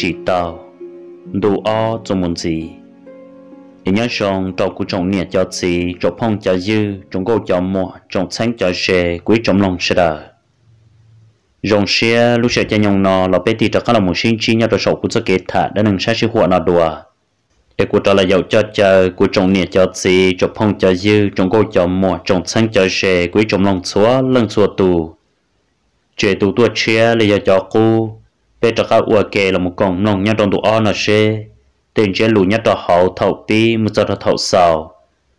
chỉ tàu đủ ao cho muốn gì thì nhớ xong trâu của chồng nè cho chị trâu phong cho dư trồng cô cho mua, trồng sáng cho xe quý trồng lòng sẽ đờ rồng xe lúc sẽ cho nhông nó là bé thì cho các là một sinh chi nhau trâu sầu của cho kế thả đã nâng sát sự hộ nó đùa để của trâu là giàu cho chờ của chồng nè cho chị trâu phong cho dư trồng cô cho mua, trồng sáng cho xe quý trồng lòng xóa lưng xua tù chế tù tua xe là cho cô bây giờ các ua kề là một con nông nhân trong tụ on nó xe tiền chế lù nhất là hậu thầu pi một giờ thầu sầu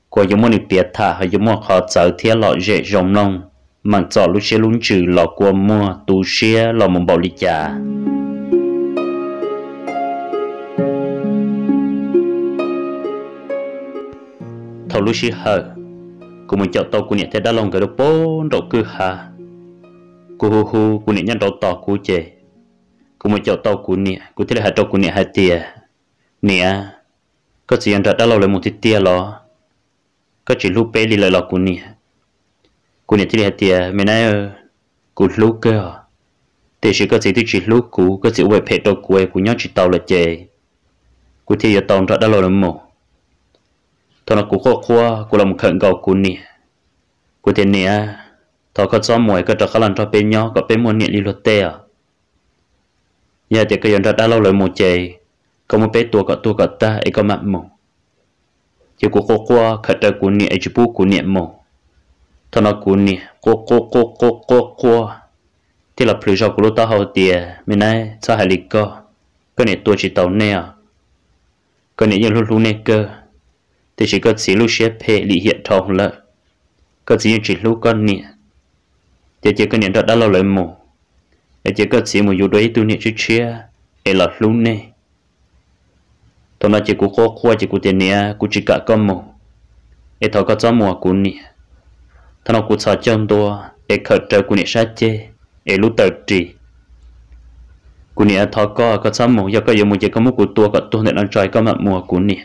của giống một biệt thả hay giống một họ chở thiết lọ dễ rồng nông mang chọn lúc xe lún trừ lọ của mua tú xe lọ một bảo lý trả thầu lúc xe hở của một chọn tàu của nhẹ thế đã lòng cái đồ bốn độ cứ hà cú hú hú của nhẹ nhân đầu tàu cú chè cũng mới chào tao cú nè cú thế là hai tao cú nè hai tia nè có chỉ ăn đã lâu lại một tia lo có chỉ lúc bé đi lại lo cú nè cú nè thế là tia mình nói cú lúc cơ thế chỉ có chỉ tôi chỉ lúc cú có chỉ về phe tao cú ấy cú nhớ chỉ tao là chơi, cú thế giờ tao đã lâu lại một thằng nó cú khó khua cú làm khẩn cầu cú nè cú thế nè thằng có cho mồi có cho khả năng cho bé nhỏ có bé muốn nè đi lót tè nhà thì cái ra đã lâu rồi một chè có một bé tua có tua có ta ấy có mặt mồ chỉ của cô qua khát đầu của niệm ấy chụp của niệm mồ thằng nó của niệm cô cô cô cô cô cô thì là phụ cho của lúc ta hậu tiề mình nay sao hại lịch cơ cái này tua chỉ tàu nè cái này nhiều lúc lúc nè cơ thì chỉ có chỉ lúc xếp hệ lý hiện thọ lợi có chỉ chỉ lúc con niệm chỉ chỉ cái niệm đó đã lâu rồi mồ ai chỉ có chỉ một yếu đuối tu niệm chút chia ai là luôn nè tôi nói chỉ cú khó khoa chỉ cú tiền nè cú chỉ cả con mồ ai thọ có cho mùa cú nè thằng nó cú sợ chân tua ai khờ trời cú nè sát chê ai lúc tờ trì cú nè thọ có có cho mùa do có yếu một chỉ có một cú tua có tu nè nó trời có mặt mùa cú nè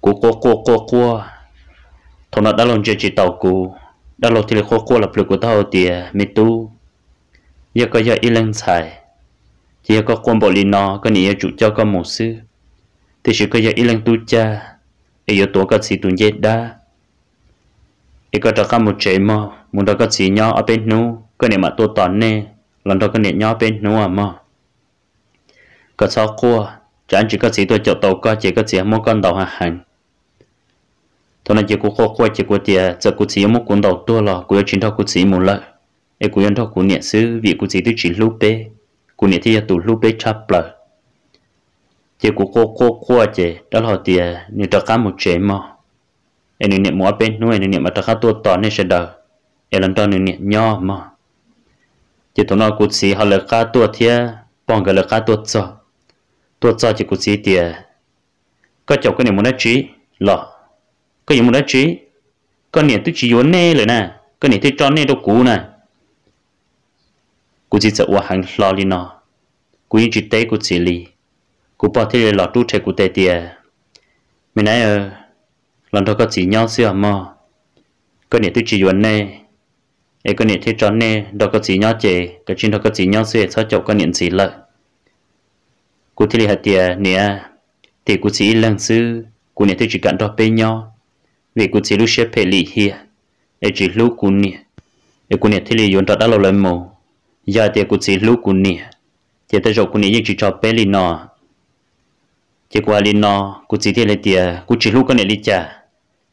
cú khó khó khó khó thằng nó đã lòng chơi chỉ tàu cú đã lột thì khó khó là plek của tao thì mít tu giờ có giờ y lên xài giờ có quân bộ liền nó có nghĩa chủ cho con một sư thì sự có giờ y lên tu cha ý yếu tố có gì tuần dễ đa ý có trắc một chế mò muốn đó có gì nhỏ ở bên nu có nghĩa mà tu tòn nè lần đó có nghĩa nhỏ bên nu à mò có sao cua chẳng chỉ có gì tôi chọn tàu có chỉ có gì mua con tàu hàng hàng thôi là chỉ có khô khô chỉ có tiền giờ có gì mua con tàu tua lò có chuyện đâu có gì muốn lợi ai cũng nhận thọ cũng nhận sư vì cũng chỉ tôi chỉ lúc bé cũng nhận thì tụ lúc bé chắp lại chỉ cũng cô cô cô à chỉ đó là tiền nên tất cả một chế mà ai nên nhận mua bên nuôi nên nhận mà tất cả tôi tỏ nên sẽ đời ai lần đó nên nhận nhỏ mà chỉ tụi nó cũng chỉ họ là cả tôi thiệt bằng cái là cả tôi cho tôi cho chỉ cũng chỉ tiền có chỗ cái này muốn nói chí lọ có gì muốn nói chí con này tôi chỉ vốn nè rồi nè con này tôi cho nè đâu cũ nè กูจีจะว่าหังลอลีนอกูยิ่งจิตเต้กูจีลีกูพอที่หลอดรู้เทกูเตเตียไม่ไหนเออหลังทก็จีย้อนเสื้อมอก็เนี่ยตุจียวนเน่เอก็เนี่ยที่จอนเน่ดอกก็จีย้อนเจก็ชินดอกก็จีย้อนเสื้อซะจบก็เนี่ยสีเลยกูที่ลีหัดเตียเนี่ยตีกูจีเรื่องซื้อกูเนี่ยตุจีกันดอกเปี้ยย้อน vì กูจีรู้เชื่อเพลีเฮียเอจีรู้กูเนี่ยเอกูเนี่ยที่ลียวนดอกได้เราเลยมู giờ thì cũng chỉ lúc của nè chỉ tới rồi của nè chỉ cho bé lên nọ chỉ qua lên nọ cũng chỉ thế là tiệt, cũng chỉ lúc con nè đi cha,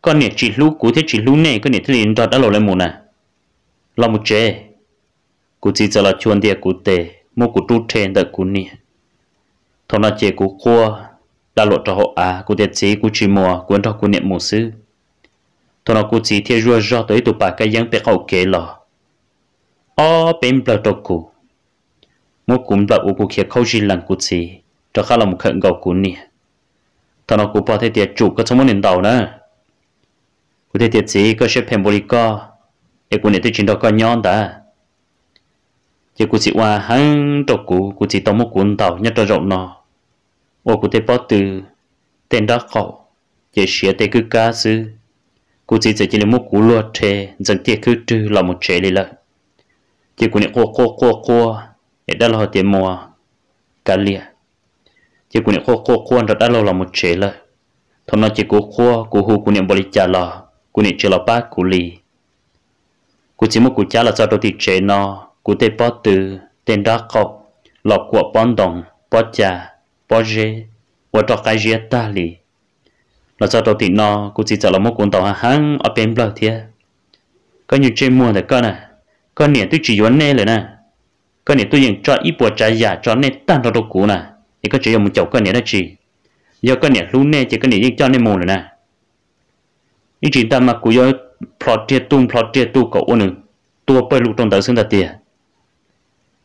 con nè chỉ lúc cũng thế chỉ lúc này con nè thế lên đó đã lộ lên một nè là một chế cũng chỉ cho là chuồn tiề cũng tệ mua cũng tu tiền đợt của nè thằng nó chỉ cũng qua đã lộ cho họ à cũng thế chỉ cũng chỉ mua cũng cho cũng nè mua sư thằng nó cũng chỉ thế rửa rau tới tụ bà cái giang bé khẩu kế lò ở ờ, bên bờ đầu cụ mua cũng là u cụ kia khâu gì lần cụ gì cho khá là một khẩn gầu cụ nè thằng nó cụ bỏ thế tiệt chủ có trong một nền đầu nữa cụ thế tiệt gì có xếp hình bồi co để cụ này tôi chuyển đó coi nhon đã chỉ cụ chỉ qua hắn đầu cụ cụ chỉ tông một cuốn tàu nhất cho rộng nó ô cụ thế bỏ từ tên đó khẩu chỉ xé tên cứ cá sư cụ chỉ chỉ là một cụ lúa tre dẫn tiệt cứ trừ là một trẻ đi lại chỉ có những cô cô cô cô để đã lo tiền mua cá lia chỉ có những cô cô cô anh đã lo là một chế lời thằng nó chỉ có cô cô hù niệm những bồi trả lo của niệm chế lo ba của lì của chỉ muốn của cha là sao đôi thịt chế nó của tên bó từ tên đa cọc lọc của bón đồng bó trà bó dê và trò cái dê ta lì là sao đầu thì nó của chỉ trả là một cuốn tàu hàng ở bên bờ thiệt có nhiều chế mua được cơ này con nè tôi chỉ vốn này rồi nè cái này tôi dùng cho ít bộ trái giả cho nè tan cho đồ cũ nè thì con chỉ dùng một chậu con nè đó chỉ giờ con nè luôn nè chỉ cái này dùng cho nè mồm rồi nè ý chỉ ta mà cú giờ plot tiệt tung plot tiệt tu cậu ôn nữa tua bơi lụt trong tờ xương tờ tiệt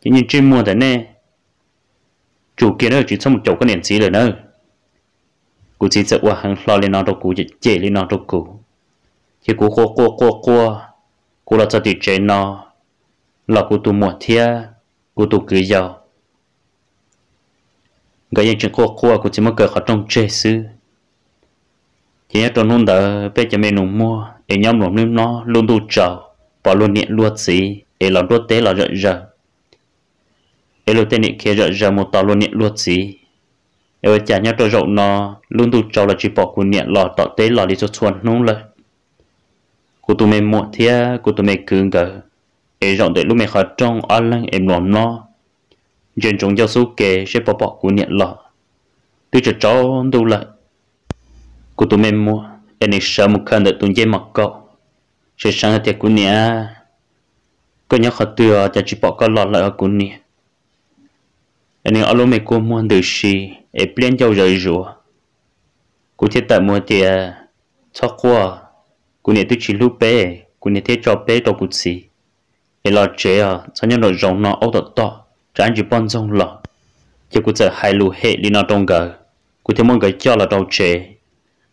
chỉ như trên mua thế nè chủ kia đó chỉ xong một chậu cái này chỉ rồi nữa cú chỉ sợ qua hàng lo lên nó đâu cũ chỉ chế lên nó đâu cũ chỉ cú khô khô khô khô cú là cho tiệt chế nó là cụ tụ mua thia cụ tụ cứ giàu cái những chuyện cô cô à, cụ chỉ muốn cởi khỏi trong chế sư chỉ nhớ trong nôn đỡ bé cho mẹ nó mua để nhóm lòng nước nó luôn đủ trầu bỏ luôn niệm luôn gì để làm đốt tế là rợ rợ để luôn tên niệm kia rợ rợ một tàu luôn niệm luôn gì để chả nhớ trong rộng nó luôn đủ trầu là chỉ bỏ cuốn niệm lò tọt tế lò đi cho chuồn nung lời cụ tụi mẹ mua thia cụ tụi mẹ cứng cỡ e rong de lu me kha trong a lang em nuông lo jen chong giao su ke she po po của nian lo tu cho cho đâu lại cô tôi mẹ mua em này sợ một khăn để tụi dây mặc cậu sẽ sáng thì cô nè cô nhớ khó tựa cho chị bỏ con lọt lại ở cô nè em này alo mẹ cô mua được gì em biến dầu rồi rùa cô thiết tại mua thì cho qua cô nè tôi chỉ lúc bé cô nè thế cho bé đâu cũng gì thì chế à sao nhân rồi nó ấu thật to cho anh bận rộn lọ chỉ cũng sợ hai lù hệ đi nó trong gờ cũng thấy mong cái cho là đầu chế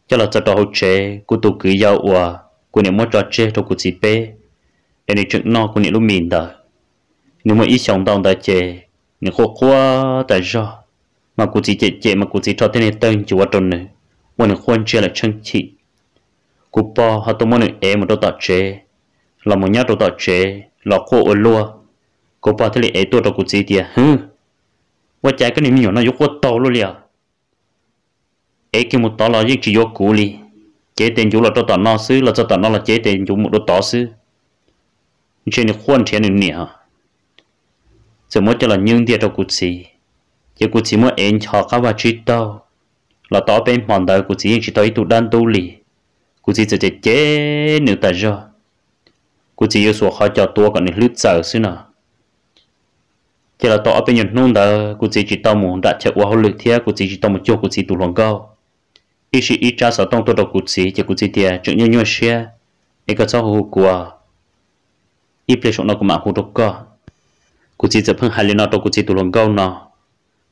cho là cho đầu chế cũng tụ cứ giao ủa cũng niệm muốn cho chế cho cũng chỉ bê để này chuyện nó niệm lúc mình đó nếu mà ít sống đau tại chế nếu khó quá tại do mà cũng chỉ chế chế mà cũng chỉ cho thế này tên chỉ mà nếu khoan chế là chân chỉ lọ khô ở lúa cô bảo thế ấy tôi đâu cũng chỉ tiền hừ vợ trái cái này mi nhiều nó yếu quá to luôn liền ấy cái một to là gì chỉ yếu cũ li chế tiền chú là cho tao nó xứ là cho tao nó là chế tiền chú một đôi to xứ thế này khuôn trên này nè sớm mỗi cho là nhưng tiền đâu cũng chỉ chỉ cũng chỉ mỗi em cho các bà chỉ to là to bên mòn đời cũng chỉ chỉ tới tụ đan tu li cũng chỉ chỉ chế nữa ta rồi กูจะอยู่สัวเขาเจ้าตัวก่อนในลึกเจอซึ่งนะเจ้าต่อเป็นอย่างนู้นเด้อกูจะจิตตอมุนดัดเชือกว่าเขาลึกเทียกูจะจิตตอมุนโจกูจะตุลงเก้าอีชีอีจ้าสาวต้องตัวดอกกูจะจะกูจะเทียจึงยั่วยั่วเชียเอกเจ้าหูกัวอีเปลือกนกมาหูดกก็กูจะจะเพิ่งหายเลยนอตัวกูจะตุลงเก้าเนาะ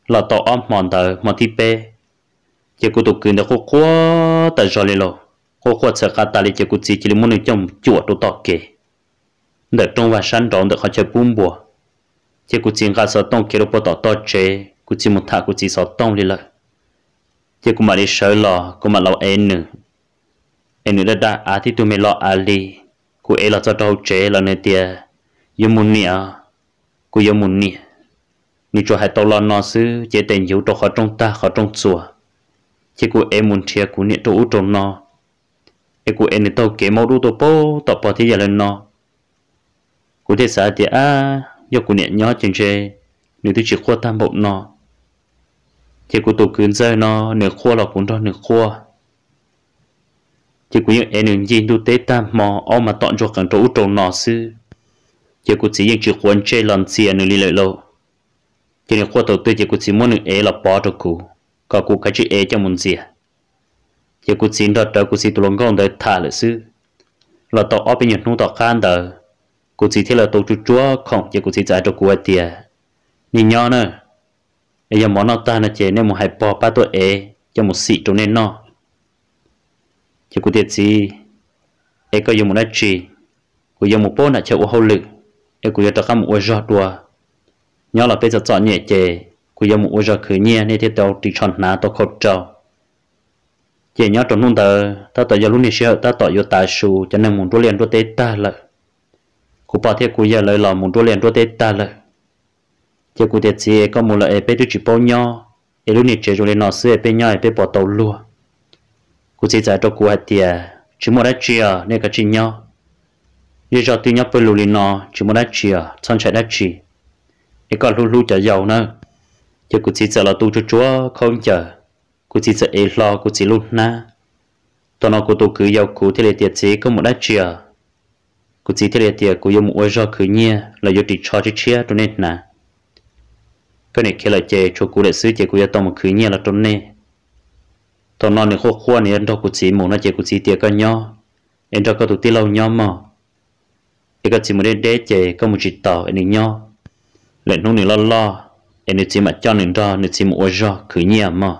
เราต่ออ้อมหมอนเด้อมอนที่เป้เจ้ากูตกคืนเด้อกูกัวแต่จอเลยโลกูกัวเสือกาตาลีเจ้ากูจะจิลิมุนในจมจั่วตัวต่อเก๋ đợt trong và sẵn rộng đợt họ chơi bùm bùa chỉ cú chỉ ngã sợ tông kia bộ tỏ to chế cú chỉ một thà cú chỉ sợ tông đi lại chỉ cú mà đi sợ lò cú mà lâu em nữa em nữa đã đã à thì tụi mình lo à đi cụ em là cho đâu chế là nơi tiề yêu muốn nè cú yêu muốn nè nị cho hai tàu lo nó xứ chế tiền yếu cho khó trong ta khó trong chùa chỉ cú em muốn chia cú nị cho út trong nó em cụ em nị tàu kế mau đủ tổ po tổ po thì giờ lên nó cụ thể sao thì à do cụ niệm nhớ trên trên nếu tôi chỉ khoa tam bộ nó thì cụ tổ kiến rơi nó nếu khoa là cũng đó nếu khoa thì cụ những em những gì tôi tế tam mò ông mà tọn cho cần trâu trâu nó sư thì cụ chỉ những chỉ quan chơi lần xì anh li lợi lâu thì nếu khoa tổ tư thì cụ chỉ muốn nửa em là bỏ cho cụ có cụ cái chữ em cho muốn gì thì cụ chỉ đặt đó cụ chỉ tôi lòng con đời thả lợi sư là tổ ở bên nhận nụ tổ khan đời cô chỉ thế là tổ chú chúa không chỉ cô chỉ trả cho cô tiền nhìn nhỏ nữa bây giờ món nó ta là chế nên một hai bò ba tuổi ấy cho một xị trong nên nó chỉ cô tiền gì ế có dùng một đất trì cô dùng một bó là chơi ô hậu lực ế cô dùng tao khám một ô gió đùa nhỏ là bây giờ chọn nhẹ chế cô dùng một ô gió khử nhẹ nên thế tao chỉ chọn ná tao khóc trâu chỉ nhỏ trong nung tờ tao tao giờ lúc này sẽ tao tao vô tài su cho nên muốn tôi liền tôi tế ta lại cú bảo thế cú giờ lời lò muốn đôi liền đôi tết ta lời chỉ cú tết gì có một lời bé đứa chỉ bao nhau ấy lúc này chơi rồi nó xưa bé nhau bé bỏ tàu lúa cú chỉ giải cho cú hạt tiền chỉ muốn đất chia nên cả chỉ nhau như cho tuy nhau bé lù liền nó chỉ muốn đất chia xong chạy đất chi, ấy còn lù lù chở dầu nữa chỉ cú chỉ giải là tu cho chúa không chờ cú chỉ giải ấy lo cú chỉ lùn na tao nó cú tu cứ dầu cú thì lấy tiền gì có một đất chia cụ chỉ thế thì cụ dùng ôi do cứ nhia là do chỉ cho chiếc chia cho nên nè cái này khi là chè cho cụ để xứ chè cụ tao một cứ nhia là cho nên tao nói này khó khó này anh cho cụ chỉ muốn nó chè cụ chỉ tiệt cái nhau anh cho cái tụt lâu nhau mà cái cái chỉ muốn để để chè có một chỉ tàu anh nhau lệ nung này lo lo anh chỉ mà cho nên đó anh chỉ muốn ôi do cứ nhia mà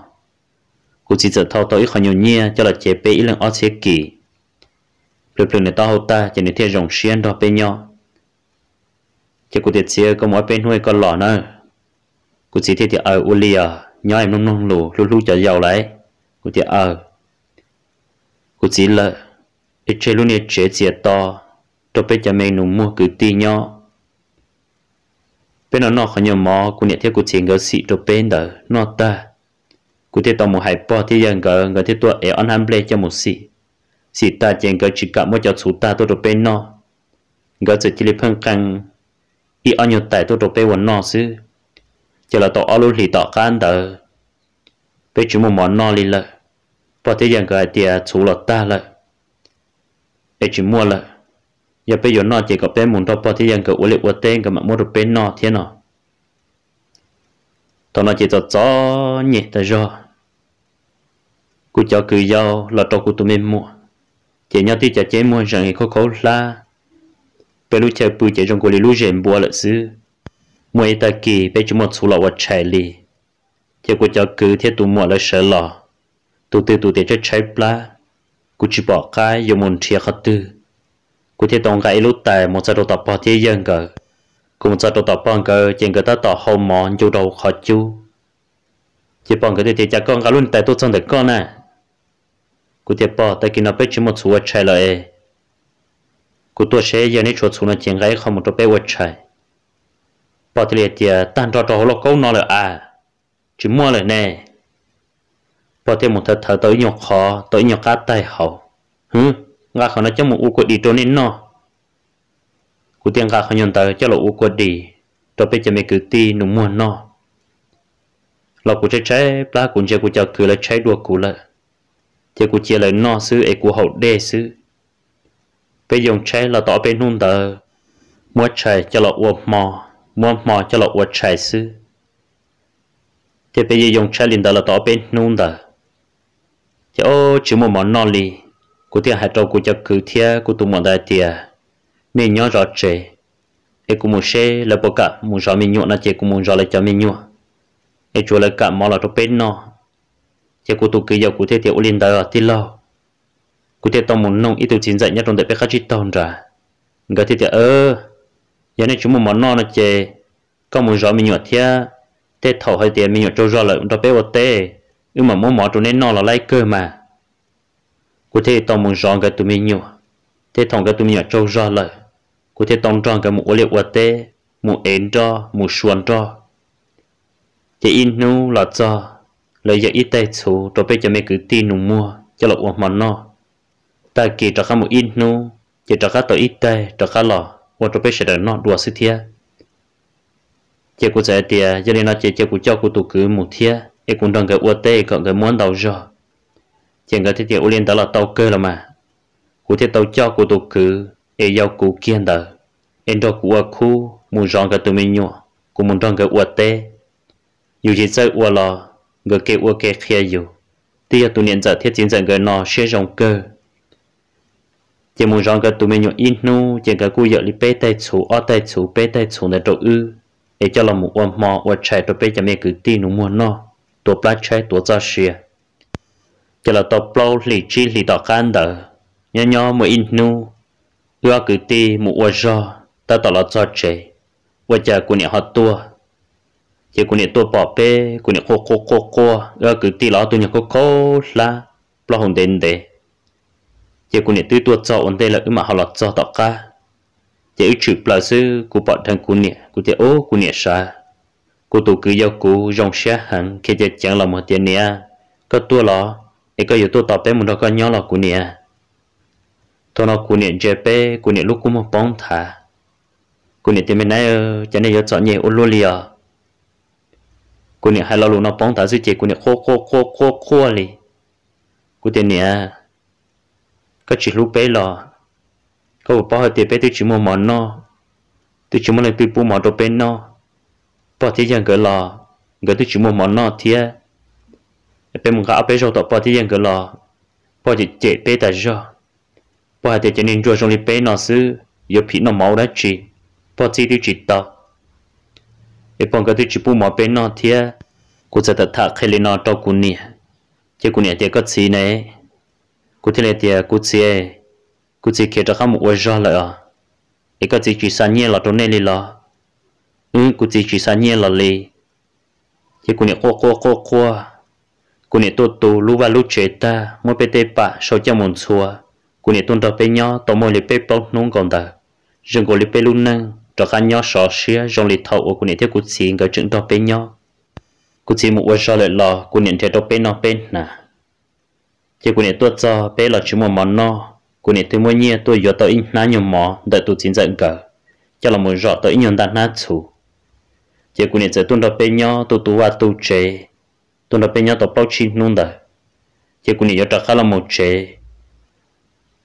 cụ chỉ sợ thao tao ít khó nhiều nhia cho là chè bé ít lần ở chè kỳ lực lượng này to hậu ta chỉ nên thiệt dòng xuyên đó bên nhau chỉ cụ thiệt xia có mỗi bên nuôi con lỏ nữa cụ chỉ thiệt thì ở uli à nhó em nông nông lù lù lù cho giàu lại cụ thiệt ở cụ chỉ là ít chơi luôn ít chơi xia to cho bên cho mình nụ mua cứ ti nhau bên nó nó khó nhiều mỏ, cụ nhận thiệt cụ chỉ ngỡ xị cho bên đó nó ta cụ thiệt tao một hai bò thì giờ ngỡ ngỡ thiệt tua ở on ham play cho một xị si ta chèn cái chỉ cả mỗi cho chú ta tôi được bên nó cái sự chỉ phân căng y ăn nhiều tại tôi được bên quần nó chứ chỉ là tôi alu lì tọt can đó bên chú mình món nó lì lợ bỏ thế rằng cái tiền chú là ta lợ để chú mua lợ giờ bây giờ nó chỉ có bên muốn đó bỏ thế rằng cái uống rượu tên cái mà mua được bên nó thế nào tôi nói chỉ cho chó nhẹ ta rồi cứ cho cứ giao là cho cô tụi mình mua chế nhau thì chả chế mua rằng khô khô la bây lúc chơi bùi chế trong cô lì lúc rèn bùa lợn sư mỗi ta kỳ bây chúng một số lọ vật chạy lì chế cô cháu cứ thiết tụ mua lợn sợ lọ tụ tư tụ tế chơi chạy la cô chỉ bỏ cái dùng một chia khát tư cô thiết tông cái lúc tài một sao đồ tập bỏ thiết dân cờ cùng sao đồ tập bỏ cờ chèn cờ ta tỏ hậu mòn chú đầu khó chú chỉ bỏ cờ thì chả con cả luôn tài tốt trong được con à กูเจ็บปอแต่กินเอาไปชิมดสัวชัยเลยกูตัวเชยยันนี่ชดสูนเจียงไรเขาหมดตัวไปวัดชัยปอทะเลเตียตันรอรอหัวก้นอนเลยอ่ะชิมัวเลยแน่ปอเทมุทเธอตัวหยกคอตัวหยกกาไตเขาฮึงาเขาน่าจะมุอุกดีตัวนี้เนาะกูเตียงกาเขายนตาเจ้าเราอุกดีตัวไปจะไม่กือตีหนุ่มมัวเนาะเรากูใช้ใช้ปลากุญเจกูจะคือแล้วใช้ดัวกูละ thì cụ chia lời no sư ấy cụ hậu đê sư bây giờ trái là tỏ bên nung tờ mua trái cho là uổng mò mua mò cho là uổng trái sư thì bây giờ dùng trái liền tờ là tỏ bên nung tờ thì ô chỉ một món non li, cụ tiền hạt trâu cụ cho cứ thia cụ tụ món đại tiền mình nhớ rõ trẻ ấy cụ muốn xe là bộ cả muốn rõ mình nhọ nó chỉ cụ muốn rõ lại cho mình nhọ ấy chúa là cả mò là tỏ bên nó thế cụ tụ kỳ giờ cụ thế thì ulin đó thì lo cụ thế tao muốn nông ít tụ chín dậy nhất trong đại bé khát chít tao ra người thế thì ơ ờ, giờ này chúng mua món non là chè có muốn rõ mình nhọt thia thế thầu hay tiền mình nhọt trâu rõ lại trong bé ở tê nhưng ừ mà muốn mỏ tụ nên non là lấy cơ mà cụ thế tao muốn rõ cái tụi mình nhọt thế thằng cái tụi mình nhọt trâu rõ lại cụ thế tao tròn cái mua ô liệt bột tê mua én cho một xuân cho chỉ in nu là cho lấy giờ ít tay số cho bây cho mấy cứ tin nụ mua cho lộc uổng mà nó ta kể cho khá một ít nụ chỉ cho khá tổ ít tay cho khá lò uổng rồi bây giờ nó đùa xí thiệt chỉ cũng giải tiệt cho nên nó chỉ chỉ cũng cho cũng tụ cứ một thiệt ấy cũng đang cái uổng tay còn cái muốn đầu rồi chỉ cái thiết tiệt uổng lên đó là tàu cơ là mà cũng thiết tàu cho cũng tụ cứ ấy e giàu cũng kiên đời em đó cũng uổng khô, muốn rằng cái tụi mình nhọ cũng muốn rằng cái uổng tay dù chỉ sợ uổng lò người kia ua kia kia dù tia tụ niệm giờ thiết chiến giờ người nọ sẽ rồng cơ chỉ muốn rằng cái tụ mình nhọn in nu chỉ cái cú giờ đi bê tay chủ ở tay chủ bê tay chủ này chỗ ư để cho lòng một ôm mò ôm chạy tụ bê cho mình cứ tin nó muốn nó tụ plá chạy tụ ra xìa chỉ là tụ plau lì chi lì đỏ can đờ nhỏ nhỏ mà in nu ưa cứ tin một ôm ra ta tỏ là cho chạy ôm chờ của nhà họ tua chỉ cũng nè tua bỏ bê cũng nè cô cô cô cô rồi cứ tí lão tôi nhà cô cô là lo hồng đến đấy chỉ cũng nè tư tua cho ổn đây là mà họ lọt cho tọt cả, chỉ ít chụp là sư của bọn thằng cũng nè của thế ô cũng nè sa của tổ cứ giao của dòng xe hàng khi chỉ chẳng là một tiền nè có tua lo, ấy có yếu tua tọt bê một đó có nhau là cũng nè thôi nó cũng nè chế bê cũng nè lúc cũng một bóng thả cũng nè tiền bên này cho nên yếu chọn nhẹ ô lô liền กูเนี่ยให้เราลูกน้องป้องตาสิเจกูเนี่ยโคโคโคโคโคเลยกูเดี๋ยวเนี่ยก็จิรู้ไปหรอก็บอกพ่อเดี๋ยวไปที่จิมมอนเนาะที่จิมเลยปีปูหมอนตัวเป็นเนาะพ่อที่ยังเกิดหรอเกิดที่จิมมอนเนาะเทียเป็นมึงก็เอาไปโชว์ต่อพ่อที่ยังเกิดหรอพ่อจะเจ็บไปแต่ชอพ่อเดี๋ยวจะนิ่งจัวชงลีไปเนาะซื้ออย่าผิดเนาะเมาได้จีพ่อที่ที่จิตต่อ e pon ka tu chi pu ma pe no thia ku cha ta tha khele no to ku ni che ku ni te ka chi ne ku te le te ku chi e ku chi ke ta kham o ja la e ka chi chi sa nye la to ne le la ừ ku chi chi sa nye la le che ku ni ko ko ko ko ku ni to to lu va lu che ta mo pe te pa so cha mon chua ku ni ton ta pe nyo to mo le pe pau nong kon ta jeng ko le pe lu nang cho các nhau sợ xia trong lịch thầu của những thế của chị người chứng tỏ bên nhau của chị một số lệ lò của những thế đó bên nó bên nà chỉ của những tuột cho bên là chúng một món no của những thứ mua nhia tôi giờ tôi in ná nhiều mỏ đợi tôi chính dạy cờ cho là muốn rõ tôi nhiều đàn nát chủ chỉ của những giờ tôi đó bên nhau tôi tu và tu chế tôi đó bên nhau tôi bao chín nung đời chỉ của những giờ trả khá là một chế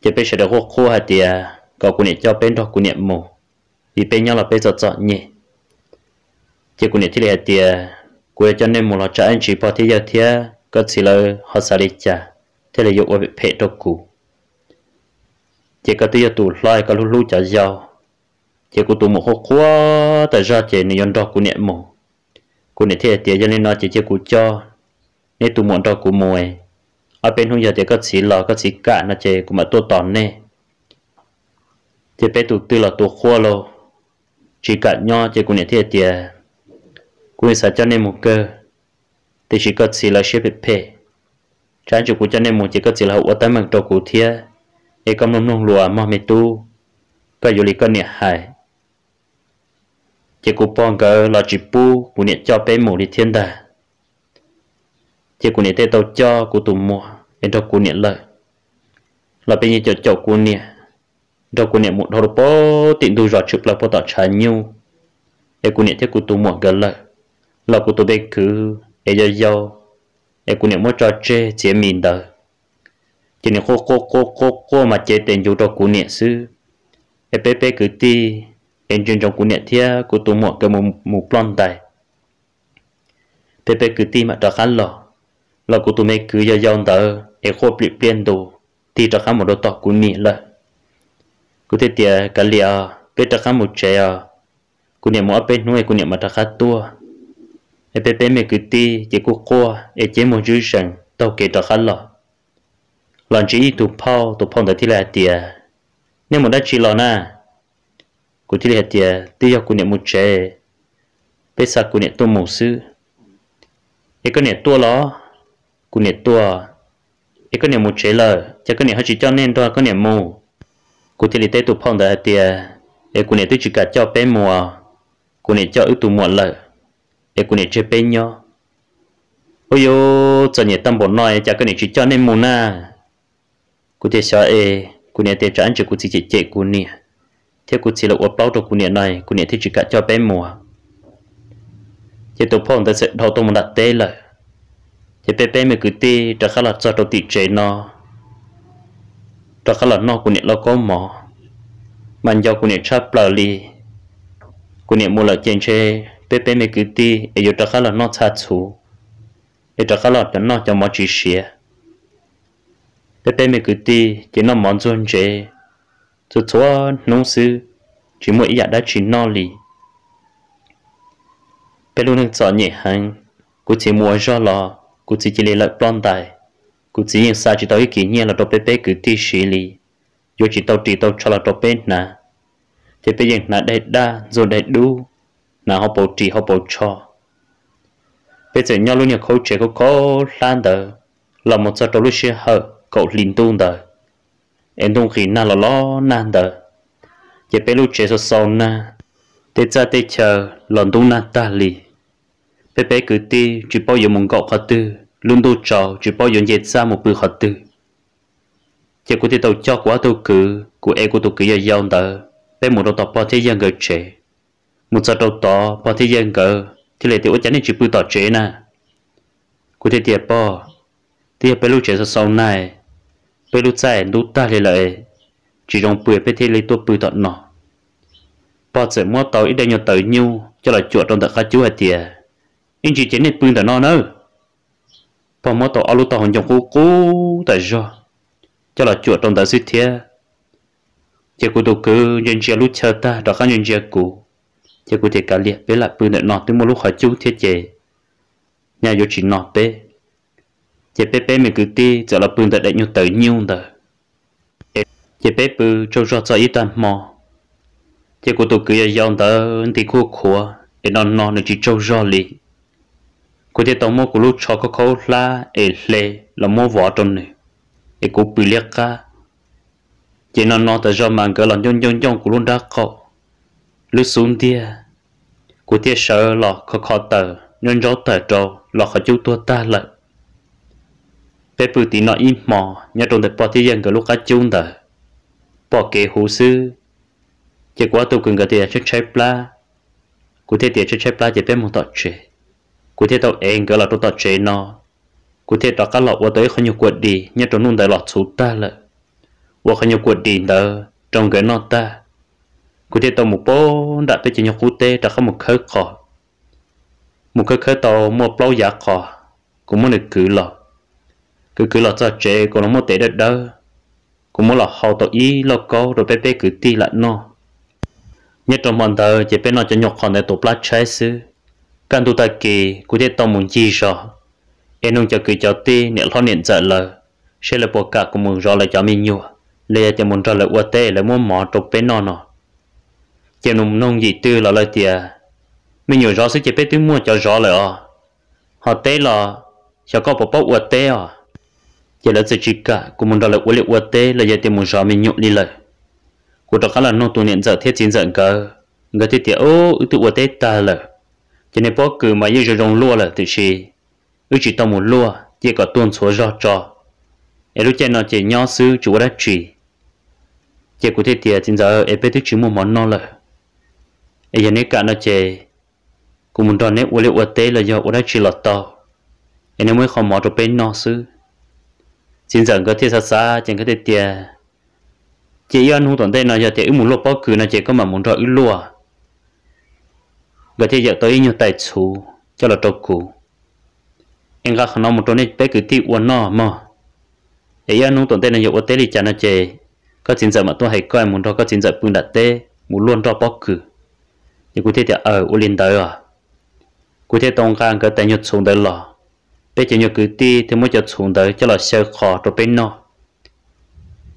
chỉ bây giờ được khô khô hạt tiề có của những cho bên đó của những mồ vì bên nhau là bây giờ chọn nhỉ chỉ cũng nhận thì là tiền của cho nên một là cho anh chỉ bỏ thì giờ thì có chỉ là họ xả đi trả thế là dùng ở việc phê độc cụ chỉ có tiêu tụ lại có lúc lúc trả giàu chỉ có tụ một hộp quá tại ra chỉ nên yon đo của niệm mồ của niệm thế tiền cho nên nó chỉ chỉ của cho nên tụ một đo của mồi ở bên hôm giờ thì có chỉ là có chỉ cả nó chỉ của mà tôi tòn nè chỉ bên tụ tư là tụ khoa rồi chỉ cả nho chỉ cũng nhận thiệt tiền cũng sẽ cho nên một cơ thì chỉ có chỉ là xếp bếp chẳng chủ cho nên một chỉ có chỉ là hậu tâm bằng đầu cụ thiệt để công nông nông lúa mà mẹ tu cái dù lý con nhận hại chỉ cũng bong cơ là chỉ bu cũng nhận cho bé mù đi thiên đà chỉ cũng nhận tê tàu cho của tụ mua để đầu cũng nhận lợi là bây giờ cho chỗ cũng nhận đó cô niệm một đầu bó tiện tôi rõ chụp là bó tỏ trái nhiêu em cô niệm thế cô tôi mua gần lại là cô tôi biết cứ em giờ giờ em cô niệm mua cho chê chế mình đời chỉ nên cô cô cô cô cô mà chế tiền dù đó cô niệm sư em bé bé cứ ti em chuyên trong cô niệm thế cô tôi mua cái một một plon tài bé bé cứ ti mà đó khán lò là cô tôi mới cứ giờ giờ đời em khô bị biến đồ thì đó khán một đồ tỏ cô niệm lại กูเตียกันเลียเป็ดตะขามุดเจียกูเนี่ยมัวเป็ดนุ่ยกูเนี่ยมาตะขาตัวไอเป็ดเป็ดเมื่อกี้ตีเจ้ากูกลัวไอเจ้ามูจูฉันตัวเกตะขาหล่อหลังจากอีตุพ่อตุพ่อแต่ที่แลเตียเนี่ยมันได้ชีหล่อนะกูที่แลเตียตีอยากกูเนี่ยมุดเจเป็ดสักกูเนี่ยตัวหมูซื้อไอก็เนี่ยตัวหล่อกูเนี่ยตัวไอก็เนี่ยมุดเจเลยจะก็เนี่ยเขาจีเจ้าเน้นตัวก็เนี่ยมู cụ thể tế tụ phong đã tiề e cụ này tôi chỉ cả cho bé mùa cụ này cho ước tụ mùa lợ e cụ này chơi bé nhau ôi yo cho nhẹ tâm bổn nói chả cái này chỉ cho nên mù na cụ thể sợ e cụ này tế cho anh chỉ cụ chỉ chỉ cụ này thế cụ chỉ là ốp bao đồ cụ này này cụ này thì chỉ cả cho bé mùa chỉ tụ phong đã sẽ đầu tôi một đặt tê lợ thế bé bé mới cứ tê đã khá là cho đầu tị chế nó ta khá là nó của nè lo có mỏ mình do của nè chắp lờ li của nè mua là trên xe bé bé mấy cứ ti ấy giờ ta khá là nó xa chú ấy ta khá là ta nó cho mỏ chỉ xia bé bé mấy cứ ti chỉ nó món dân chế chú chú nông sư chỉ mỗi giờ đã chỉ nó li bé luôn nên sợ nhẹ hăng, cũng chỉ mua cho lo cũng chỉ chỉ lấy lại plon tài cú chỉ hiện sao chỉ tao ý kiến nhiên là tao bé bé cứ ti xí li, do chỉ tao chỉ tao cho là tao bé nà thì bây giờ nà đây đa rồi đây đu nà họ bảo chỉ họ bảo cho bây giờ nhau luôn nhà khâu chế khâu khó lan đờ là một số tao lúc xưa hở cậu linh tung đờ em tung khí nà là lo nan đờ giờ bé lúc chế số sau nà tết cha tết chờ lần tung nà ta lì bé bé cứ ti chỉ bao giờ mong cậu khát tư luôn tôi trò chỉ bao giờ dệt ra một bữa hạt tư chỉ có thể tàu cho quá tôi cử của em của tôi cử giờ giao tờ bé một đầu tàu bao thế gian gờ trẻ một giờ đầu tàu bao thế gian gờ thì lại tiểu chán nên chỉ bữa tàu trẻ nè cô thể tiệp bao tiệp bé lúc trẻ sau này bé lúc dài lúc ta lại lại chỉ trong bữa bé thế lấy tôi bữa tàu nọ bao giờ mua tàu ít đây nhiều tàu nhiêu cho là chuột trong tàu khá chú hạt tiệp anh chỉ chén nên bữa tàu nọ nữa bỏ mất tổ alo tàu hồng trong cú cú tại do cho là chuột trong tại suy thiệt chỉ cú đầu cứ nhân chia lúc chờ ta đó các nhân chia cú chỉ cú thì cả liệt bé là bự nợ nọ từ một lúc khỏi chú thiết chế nhà vô chỉ nọ bé chỉ bé bé mình cứ ti giờ là bự nợ đại nhiều tới nhiêu đó chỉ bé bự cho cho cho ít tan mò chỉ cú đầu cứ giờ dòng đó thì khu khua để nọ nọ nó chỉ cho cho liền cô thế tao mua cô lúc cho có khâu la ế lệ là mua vỏ trong nè, ế cô bị liệt cả chỉ nó nó tại do mang cái là nhon nhon nhon của luôn đã có lúc xuống tia cô thế e sợ e là khó khó tờ nhon gió tờ trâu là khó chịu tua ta lại bé bự tí nó im mò nhà trong đất bỏ thế gian cái lúc cá chung tờ bỏ kê hồ sư chỉ quá tôi cần cái tiền cho chép la cô thế tiền cho chép la chỉ bé một tọt chuyện cụ thể tàu em gọi là tao tao chế nó cụ thể tao cá lọ qua tới không nhiều quật đi nhớ trong nung đại lọ chú ta lợ qua không nhiều quật đi đó trong cái nó ta cụ thể tàu một bố đã tới chỉ nhau cú thể tao không một khơi khó một khơi khơi tàu một bao giá khó cũng muốn được cử lọ cứ cứ lọ cho chế còn nó một tế đất đó cũng muốn là hậu tàu ý lọ câu rồi bé bé cứ ti lại nó nhớ trong bọn tao chỉ bé nó cho nhọc khó để tổ plát trái xứ căn tu ta kỳ cụ thể tông muốn chi sợ em nông cho cứ cho ti nè lo niệm sợ lờ sẽ là bộ cả của mình rõ là cho mình nhiều lê cho muốn rõ là uất tê là muốn mỏ trục bên nọ nọ chèm nông nông dị tư là lời tiề mình nhiều rõ sẽ chỉ biết tiếng mua cho rõ là họ tê là cho có bộ bóc uất tê à chỉ là sự chỉ cả của mình rõ là uất liệu uất tê là giờ tiền muốn rõ mình nhộn đi lời của đó khá là nông tu niệm sợ thiết chiến giận cơ người thì tiề ô tự uất tê ta lời cho nên bố cử mà yêu rồi rong lúa là từ khi ư chỉ tao một lúa chỉ có tuôn số rõ cho em lúc chơi nó chỉ nhau xứ chủ đã chỉ chỉ cụ thể tiệt chính giờ em biết chỉ một món nó là em giờ này cả nó chỉ cũng một đón nét uể oải tế là do uể đã chỉ là tao em mới không mò được bên nó xứ chính giờ có thể xa xa chính có thể tiệt, chỉ yên anh toàn tồn tại nó giờ thì một lúa bố cử nó chỉ có mà muốn rõ ư lúa gọi thì giờ tôi như tài chủ cho là trâu cũ anh gặp nó một trâu này bé cứ thi uốn nó mà ấy anh nung tổn tên này giờ uốn tê đi chả nó chè có chính giờ mà tôi hay coi muốn đó có chính giờ bưng đặt tê muốn luôn đó bóc cử nhưng cụ thể thì ở uốn linh tới à cụ thể tông khang cái tài nhật xuống tới lò bé chỉ nhiều cứ ti thì mới cho xuống tới cho là sơ khó cho bên nó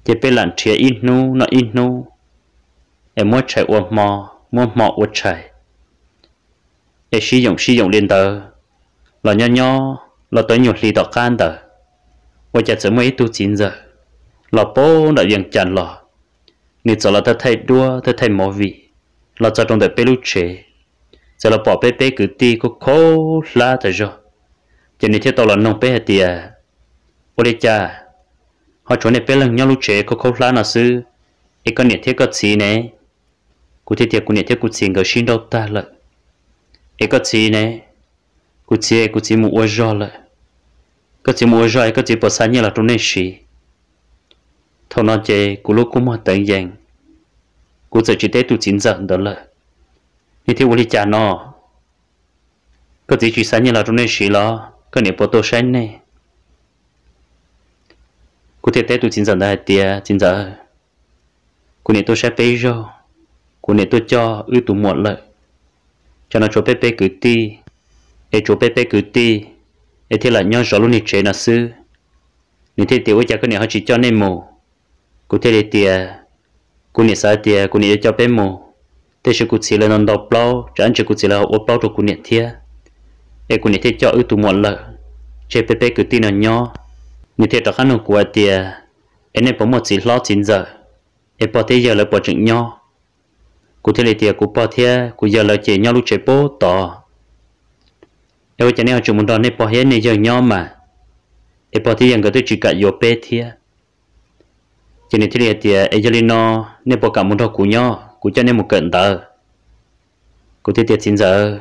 chỉ bên lặn chia ít nu nó ít nu em mới chạy uốn mò muốn mò uốn chạy để sử dụng sử dụng liên tờ là nhỏ nhỏ là tới nhiều lý đọc can tờ và chả sớm mấy tu chín giờ là bố là dân chẳng lò nếu cho là ta thay đua ta thay mỏ vị là cho trong đời bê lúc chế giờ là bỏ bê bê cứ ti có khô la tờ rồi cho nên theo tao là nông bê hạt tìa à. ô đây cha họ chuẩn này bê lần nhau lúc chế có khô la nào sư ấy con nhiệt thiết có gì nè cụ thể thiệt cụ nhiệt thiết cụ xin gỡ xin đâu ta lợi 一个字呢，个字一个字木我绕了，个字木我绕一个字不三年了，中那时，头那节古路古么等人，古这只得都紧张的了，你听我哩讲喏，个字去三年了，中那时了，个你不多深呢，古这得都紧张的爹紧张，古你多深背着，古你多叫有多么了。cho nó cho pepe cử ti e cho pepe cử ti e thế là nhau cho luôn thì chế nó sư như thế tiểu cha cái này họ chỉ cho nên mồ cụ thể để tiề cụ này sao tiề cụ này cho bé mồ thế sự cụ chỉ là non đọc bao anh chỉ cụ chỉ là ô bao cho cụ này thiê e cụ này thế cho ưu tụ mọi lợ chế pepe cử ti nó nhau như thế đó khăn của tiề em này bỏ một chỉ lo chín giờ em bỏ thế giờ là bỏ chừng nhau cụ thể là tiệt cụ bỏ thế cụ giờ là chỉ nhau lúc chạy bố tỏ em với chị này nên chúng một đón này bỏ hết nên giờ nhau mà em bỏ thì anh có tôi chỉ cả vô bé thế chị này thế là tiệt em giờ lên nó nên bỏ cả muốn đâu cụ nhau cụ cho nên một cận tờ cụ thế thì xin giờ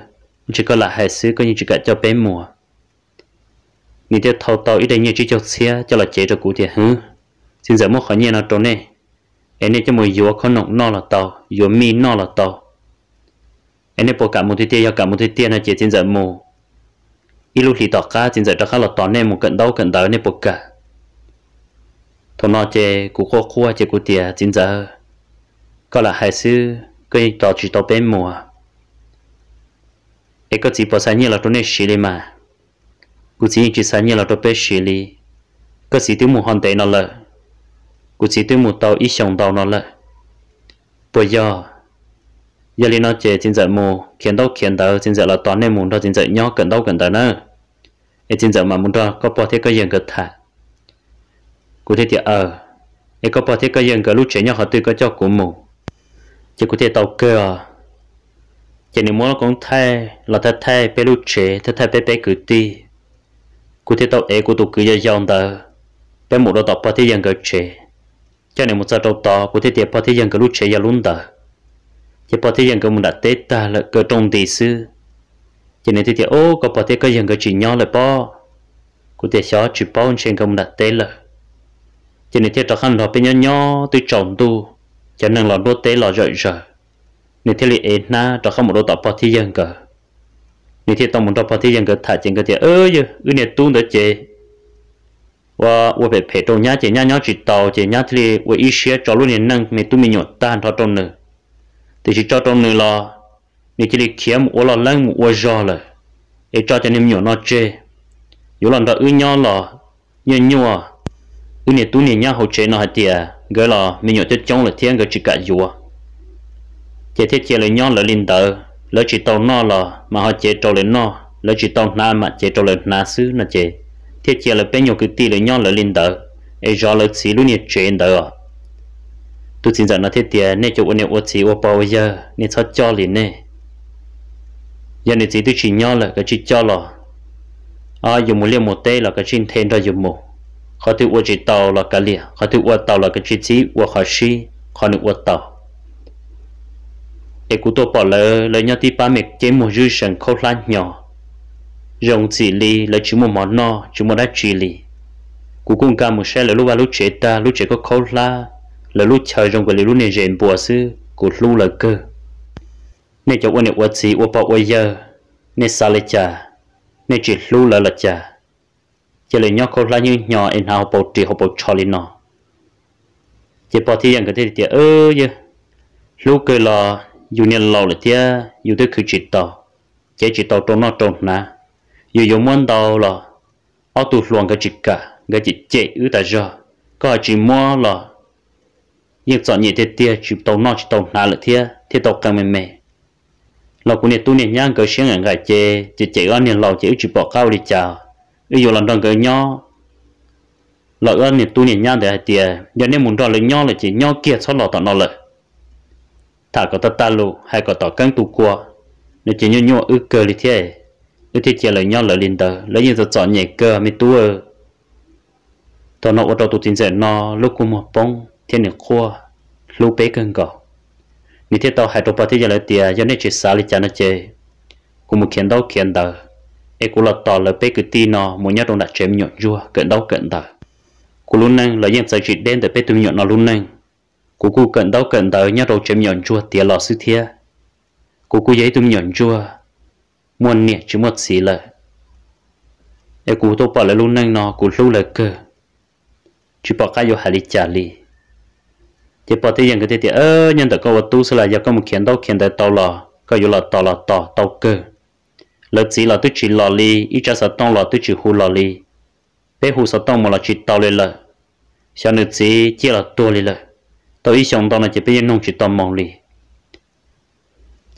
chỉ có là hai xứ có những chỉ cả cho bé mùa nên tiệt thâu tàu ít đây như chỉ cho xe cho là chế cho cụ thì hứ xin giờ mua khỏi nhiên nào trốn này anh ấy cho mồi yếu khó nông nó là tàu yếu mi nó là tàu anh ấy bỏ cả một tiết yêu cả một tiết là chỉ trên giờ mù ít lúc thì tỏ cá trên giờ tỏ cá là tỏ nên một cận đâu cận đó nên bỏ cả thọ nó chè cú khó khua chè cú tiệt trên giờ có là hai sư cái tỏ chỉ tỏ bên mùa ấy e có chỉ bỏ sai như là tôi nên xí đi mà cú chỉ chỉ sai như là tôi bé xí đi có chỉ tiêu mù hòn tệ nó lợi cụ chỉ tôi một tàu ít sống tàu nó lại bây giờ giờ lên nó chế chính giờ mù khiến đâu khiến đâu chính giờ là toán nên muốn đâu chính giờ nhỏ cần đâu cần đâu nữa ấy chính giờ mà muốn đâu có bỏ thế cái gì cần thả cụ thể thì ờ ấy có bỏ thế cái gì cần lúc chế nhỏ họ tôi có cho cụ mù chỉ cụ thể tàu cơ chỉ nếu muốn nó con thay là thay thay bé lúc chế thay thay bé bé cử ti cụ thể tàu ấy của tụ cứ giờ dòng tờ bé một đôi tàu bỏ thế gì cần chế cho nên một giờ đầu tỏ của thế tiệp bao thế dân cái lúc chế giờ luôn đó thì bao thế dân cái muốn đặt tết ta là cơ trong tỷ sư cho nên thế tiệp ô có bao thế cái dân cái chỉ nhỏ là bao của thế xóa chỉ bao trên cái muốn đặt tết là cho nên thế trò khăn lò bên nhau nhau tôi trồng tu cho nên là đốt tết là rợi rời nên thế là na trò khăn một đôi tỏ bao thế dân cả nên thế tông một đôi bao thế dân cái thả chân cái tiệp ơi giờ ư này tu được chế và và phải phải trồng nhá chỉ nhá nhá chỉ tàu chỉ nhá thì và ít xe cho luôn nên năng mình tụi mình nhọt tan cho trồng nữa thì chỉ cho trồng nữa là mình chỉ được kiếm ô là lăng một ô giò là để cho cho nên nhọt nó chê yếu lần đó ư nhau là nhớ nhua ư này tụi này nhá hỗ trợ nó hạt tiề gọi là mình nhọt cho trồng là thiên gọi chỉ cả dùa chỉ thiết chia là nhau là linh tử lỡ chỉ tàu nó là mà họ chế cho lên nó lỡ chỉ tàu na mà chế cho lên na xứ nó chế thế chỉ là bên nhau cái tì là nhau là lên đỡ ấy do là chỉ luôn nhiệt chuyện đỡ tôi xin rằng nó thế tiền nên cho anh em ốp chỉ ốp bao giờ nên sao cho liền nè giờ này chỉ tôi chỉ nhau là cái chỉ cho là à dùng một liều một tê là cái chỉ thêm ra dùng một khó tiêu ốp chỉ tàu là cái liều khó tiêu ốp tàu là cái chỉ chỉ ốp khó xí khó nữa ốp tàu để cụ tôi bỏ lỡ lời nhau thì ba mẹ chế một dư sần khâu lan nhỏ rồng chỉ li là chỉ một món no chỉ một đá chỉ li. cú cũng cả một xe là lúc vào lúc chết ta lúc chế có khâu la là lúc chờ rồng của lúc này rèn bùa sư cú lúc là cơ nên cho ôn này ôn gì ôn bảo giờ nên xa lại cha, nên chỉ lúc là là cha. chỉ là nhỏ khâu la như nhỏ em nào bảo trì học bảo cho lên nó chỉ bảo thì anh cái thế thì ơ giờ lúc cái là dù nên lâu là thế dù tới cứ chỉ tao chỉ chỉ tao trong nó trong nè dù dù muốn đâu là ở tu luồng cái chích cả cái chích chế ở ta giờ có chỉ muốn là nhưng chọn nhiều thế tia chỉ tàu nọ chỉ tàu nào là thế thế tàu càng mềm mềm lò cũng nên tu niệm nhang cái xiềng ngàn cái chế chế chế ở niệm lò chế chỉ bỏ cao đi chào ư dù làm đoàn cái nhau lò ở niệm tu niệm nhang để tia giờ nên muốn đoàn lấy nhau là chỉ nhau kia sau lò tao nó lợi thả có ta ta lù hay có tao căng tu qua nếu chỉ nhau nhau ư cơ đi thế đứa thì chia lại nhau lại liền tờ lấy như tớ chọn nhẹ cơ mi tu ơ nọ nó ở đâu tin sẽ nó lúc cũng một bông thiên được khua lúc bé cơn cỏ mi thiết tao hai đôi bát thế giờ lại tiề cho nên chỉ xả lại cho nó chơi cũng một khiến đâu khiến tờ ấy cũng là tỏ là bé cứ tin nó muốn nhát đâu đặt chém nhọn chua cận đau cận tờ cú luôn nang là những giải trị đen để bé tụi nhọn nó luôn nang, cú cú cận đau cận tờ nhát đâu chém nhọn chua tiề lò sứ thiê cú cú giấy tụi nhọn chua muôn nè chỉ một xí lợ e cú tôi bỏ lại luôn năng nó cú lưu lại cơ chú bỏ cái vô hà lý trả lý chỉ bỏ tới những cái tiệt ơ nhân tại câu tu sẽ là do có một khiến đâu khiến tại tàu lò có vô là tàu là tàu tàu cơ lợt xí là tôi chỉ lò lý ít cho sợ tông là tôi chỉ hù lò lý bé hù sợ tông mà là chỉ tàu lên lợ sao nữa xí chỉ là tua lên lợ tôi ý xong tao là chỉ giờ nông chỉ tao mong lý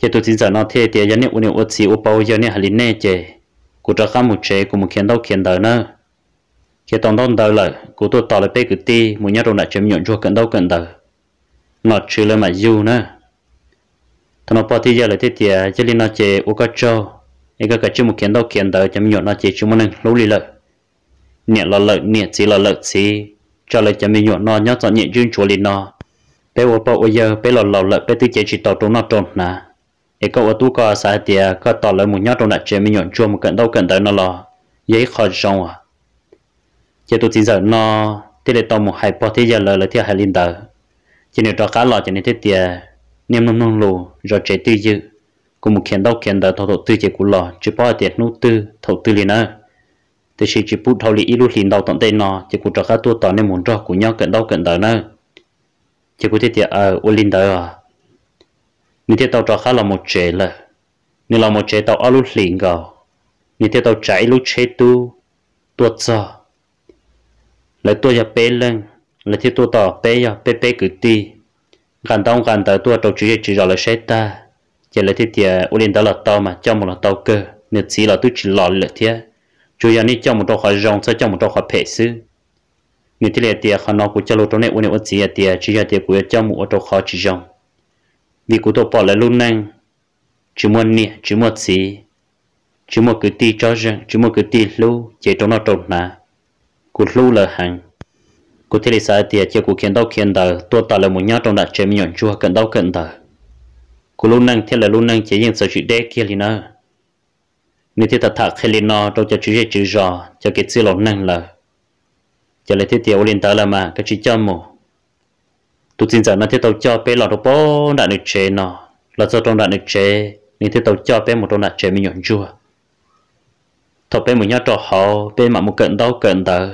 chế tôi tin rằng nó thế thì giờ này u này u chỉ u bao giờ này hà linh này chế cụ cho khám một chế cụ một khiến đâu khiến đời nữa khi tông tông đời lại cụ tôi tỏ lại bé cứ ti muốn nhớ rồi lại chém nhọn chua cận đâu cận đời ngọt trừ lên mà du nữa thằng nó bỏ thì giờ lại thế thì chế linh nó chế u có cho ấy cái cái chữ một khiến đâu khiến đời chém nhọn nó chế chúng mình lũ lì lợi nhẹ là lợi nhẹ chỉ là lợi chỉ cho lại chém nhọn nó nhớ cho nhẹ dương chua lì nó bé u bao u giờ bé lò lò lợi bé tư chế chỉ tàu trốn nó trốn nè cái câu tu có sai tiệt có tỏ lời một nhát trong nãy chế mình nhọn chua một cận đâu cận tới nó lo dễ khó trong à chế tôi chỉ giờ nó thế để tao một hai bò thế giờ lời lời theo hai linh tờ chỉ nếu cho cá lò chỉ nên thế tiệt niêm nung nung lù rồi chế tư dư cũng một khiến đâu khiến đỡ thầu tư chế của lò chỉ bò tiền nút tư thầu tư liền à thì chỉ chỉ bút thầu lý ít lúc liền đầu tận tên nó chỉ của cho cá tua tỏ nên muốn cho của nhau cận đâu cận tới nữa chỉ của thế tiệt ở ờ, ô linh tờ à cho khá là tao 你睇到做下老冇 chế 啦，你老冇 chế 到阿路零个，你睇到 trái 路 chế tu tua cho, lại tua ya bé lên, lại thấy tua tao bé ya bé bé cứ ti, gần tao gần tao tua tao chỉ chỉ rồi là sẽ ta, chỉ lại thấy tiệt ôn đó là tao mà cho một là tao cơ, nên chỉ là tu chỉ lo là thế, chú yếu này cho một đôi khỏi rong sao cho một đôi khỏi phe sư, nên thế là tiệt khả năng của cho lô tao nè ôn nè ôn chỉ là tiệt chỉ là tiệt của cho một đôi khỏi chỉ rong vì cụ tôi bỏ lại luôn năng chỉ muốn nè chỉ muốn gì chỉ muốn cứ ti cho rằng chỉ muốn cứ ti lu chỉ cho nó trộn nà cụ lu là hàng cụ thế là thì chỉ cụ kiến đâu kiến đời tôi tạo là một nhát trong đặt chém nhọn chua cần đâu cần đời cụ luôn năng thế là luôn năng chỉ những sự chuyện đế kia liền nữa nếu thế thật thật khi liền nó đâu cho chữ chữ rõ cho cái chữ lộn năng là cho lấy thế tiệt lên tới là mà cái chữ cho mồ tôi xin rằng nó thế tàu cho bé lọt bó đã được chế nó lọt cho trong đã được chế nên thế tàu cho bé một trong đã chế mình nhận chưa? thọ bé một nhát trò họ bé mà một cận đau cận tờ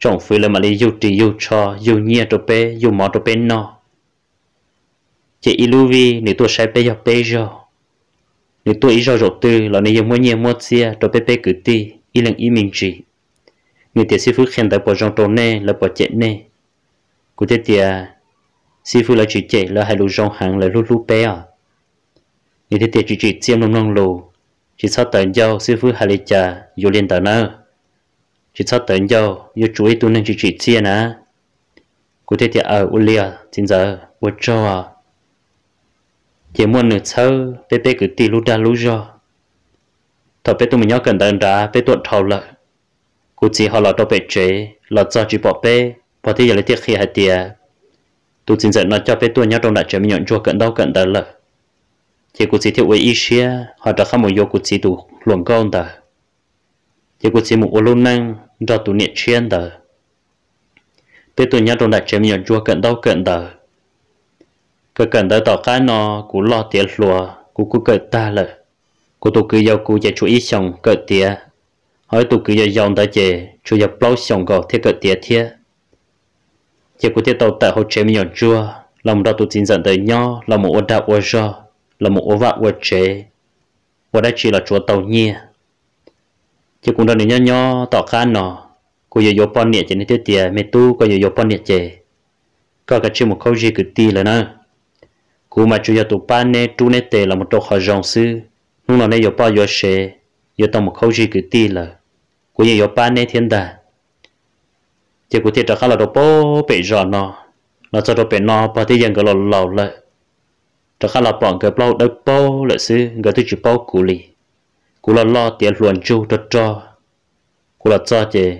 trong phi là mà đi yêu trì yêu cho yêu nhia cho bé yêu mò cho bé nó chỉ iluvi nếu tôi sai bé giờ bé rồi nếu tôi ý rồi rồi tư là nếu mua nhia mua xe cho bé bé cứ ti ý lên ý mình chỉ nếu tiệt sẽ phụ khen tại bộ trong tổ nè là bộ chết nè cụ thể tiệt sư phụ là chỉ chạy là hai lũ rong hàng là lũ lũ bé à như thế thì chỉ chỉ xiêm nông nông lù chỉ sao tận giao sư phụ hai lũ cha dù liên tận nào chỉ sao tận giao dù chú ý tu nên chỉ chỉ xiêm à cụ thể thì ở u lia chính giờ u cho à chỉ muốn nửa sơ bé bé cứ ti lũ da lũ do thọ bé tụi mình nhớ cần tận ra bé tuột thầu lợi cụ chỉ họ là đâu bé chế là do chỉ bỏ bé bỏ thì giờ lấy tiếc khi hai tiệt tôi xin dẫn nó cho phép tôi nhau trong đại chúng nhận chua cận đâu cận đó là chỉ có chỉ thiếu với Asia họ đã không một vô có chỉ tụ luận con đó chỉ có chỉ một ô lô năng cho tụ niệm chuyên đó biết tôi nhau trong đại chúng nhận chua cận đau cận đó cái cận đó tỏ cái nó cũng lo tiền lúa cũng cũng cận ta là cô tôi cứ yêu cô chỉ chú ý xong cận tiền hỏi tôi cứ giàu dòng đó chỉ chú giàu bao xong có thiết cận tiền thiết chỉ có thể tàu tại hỗ trợ mình chua làm đó tụi chính dẫn tới nhau là một ổn đạo ổn cho là một ổn vạ ổn chế và đây chỉ là chúa tàu nhia chỉ cũng đang nhớ nhớ tỏ khá nọ cô giờ vô bọn nhẹ trên nên tiết tiệt mẹ tu cô giờ vô bọn nhẹ chè có cái chuyện một câu gì cực ti là nè cô mà chú giờ tụ ban nè chú nè tề là một đồ khó dòng sư lúc nào nè vô bọn vô xe vô tông một câu gì cực ti là cô giờ vô ban nè thiên đàng chỉ có thể trả khá là đồ bố bị rõ nó nó cho đồ bị nó bà thì dân cái lò lò lại trả khá là bọn cái bao đất bố lại xứ người tôi chỉ bố cụ lì cụ là lo tiền luồn chu cho cho cụ là cho chị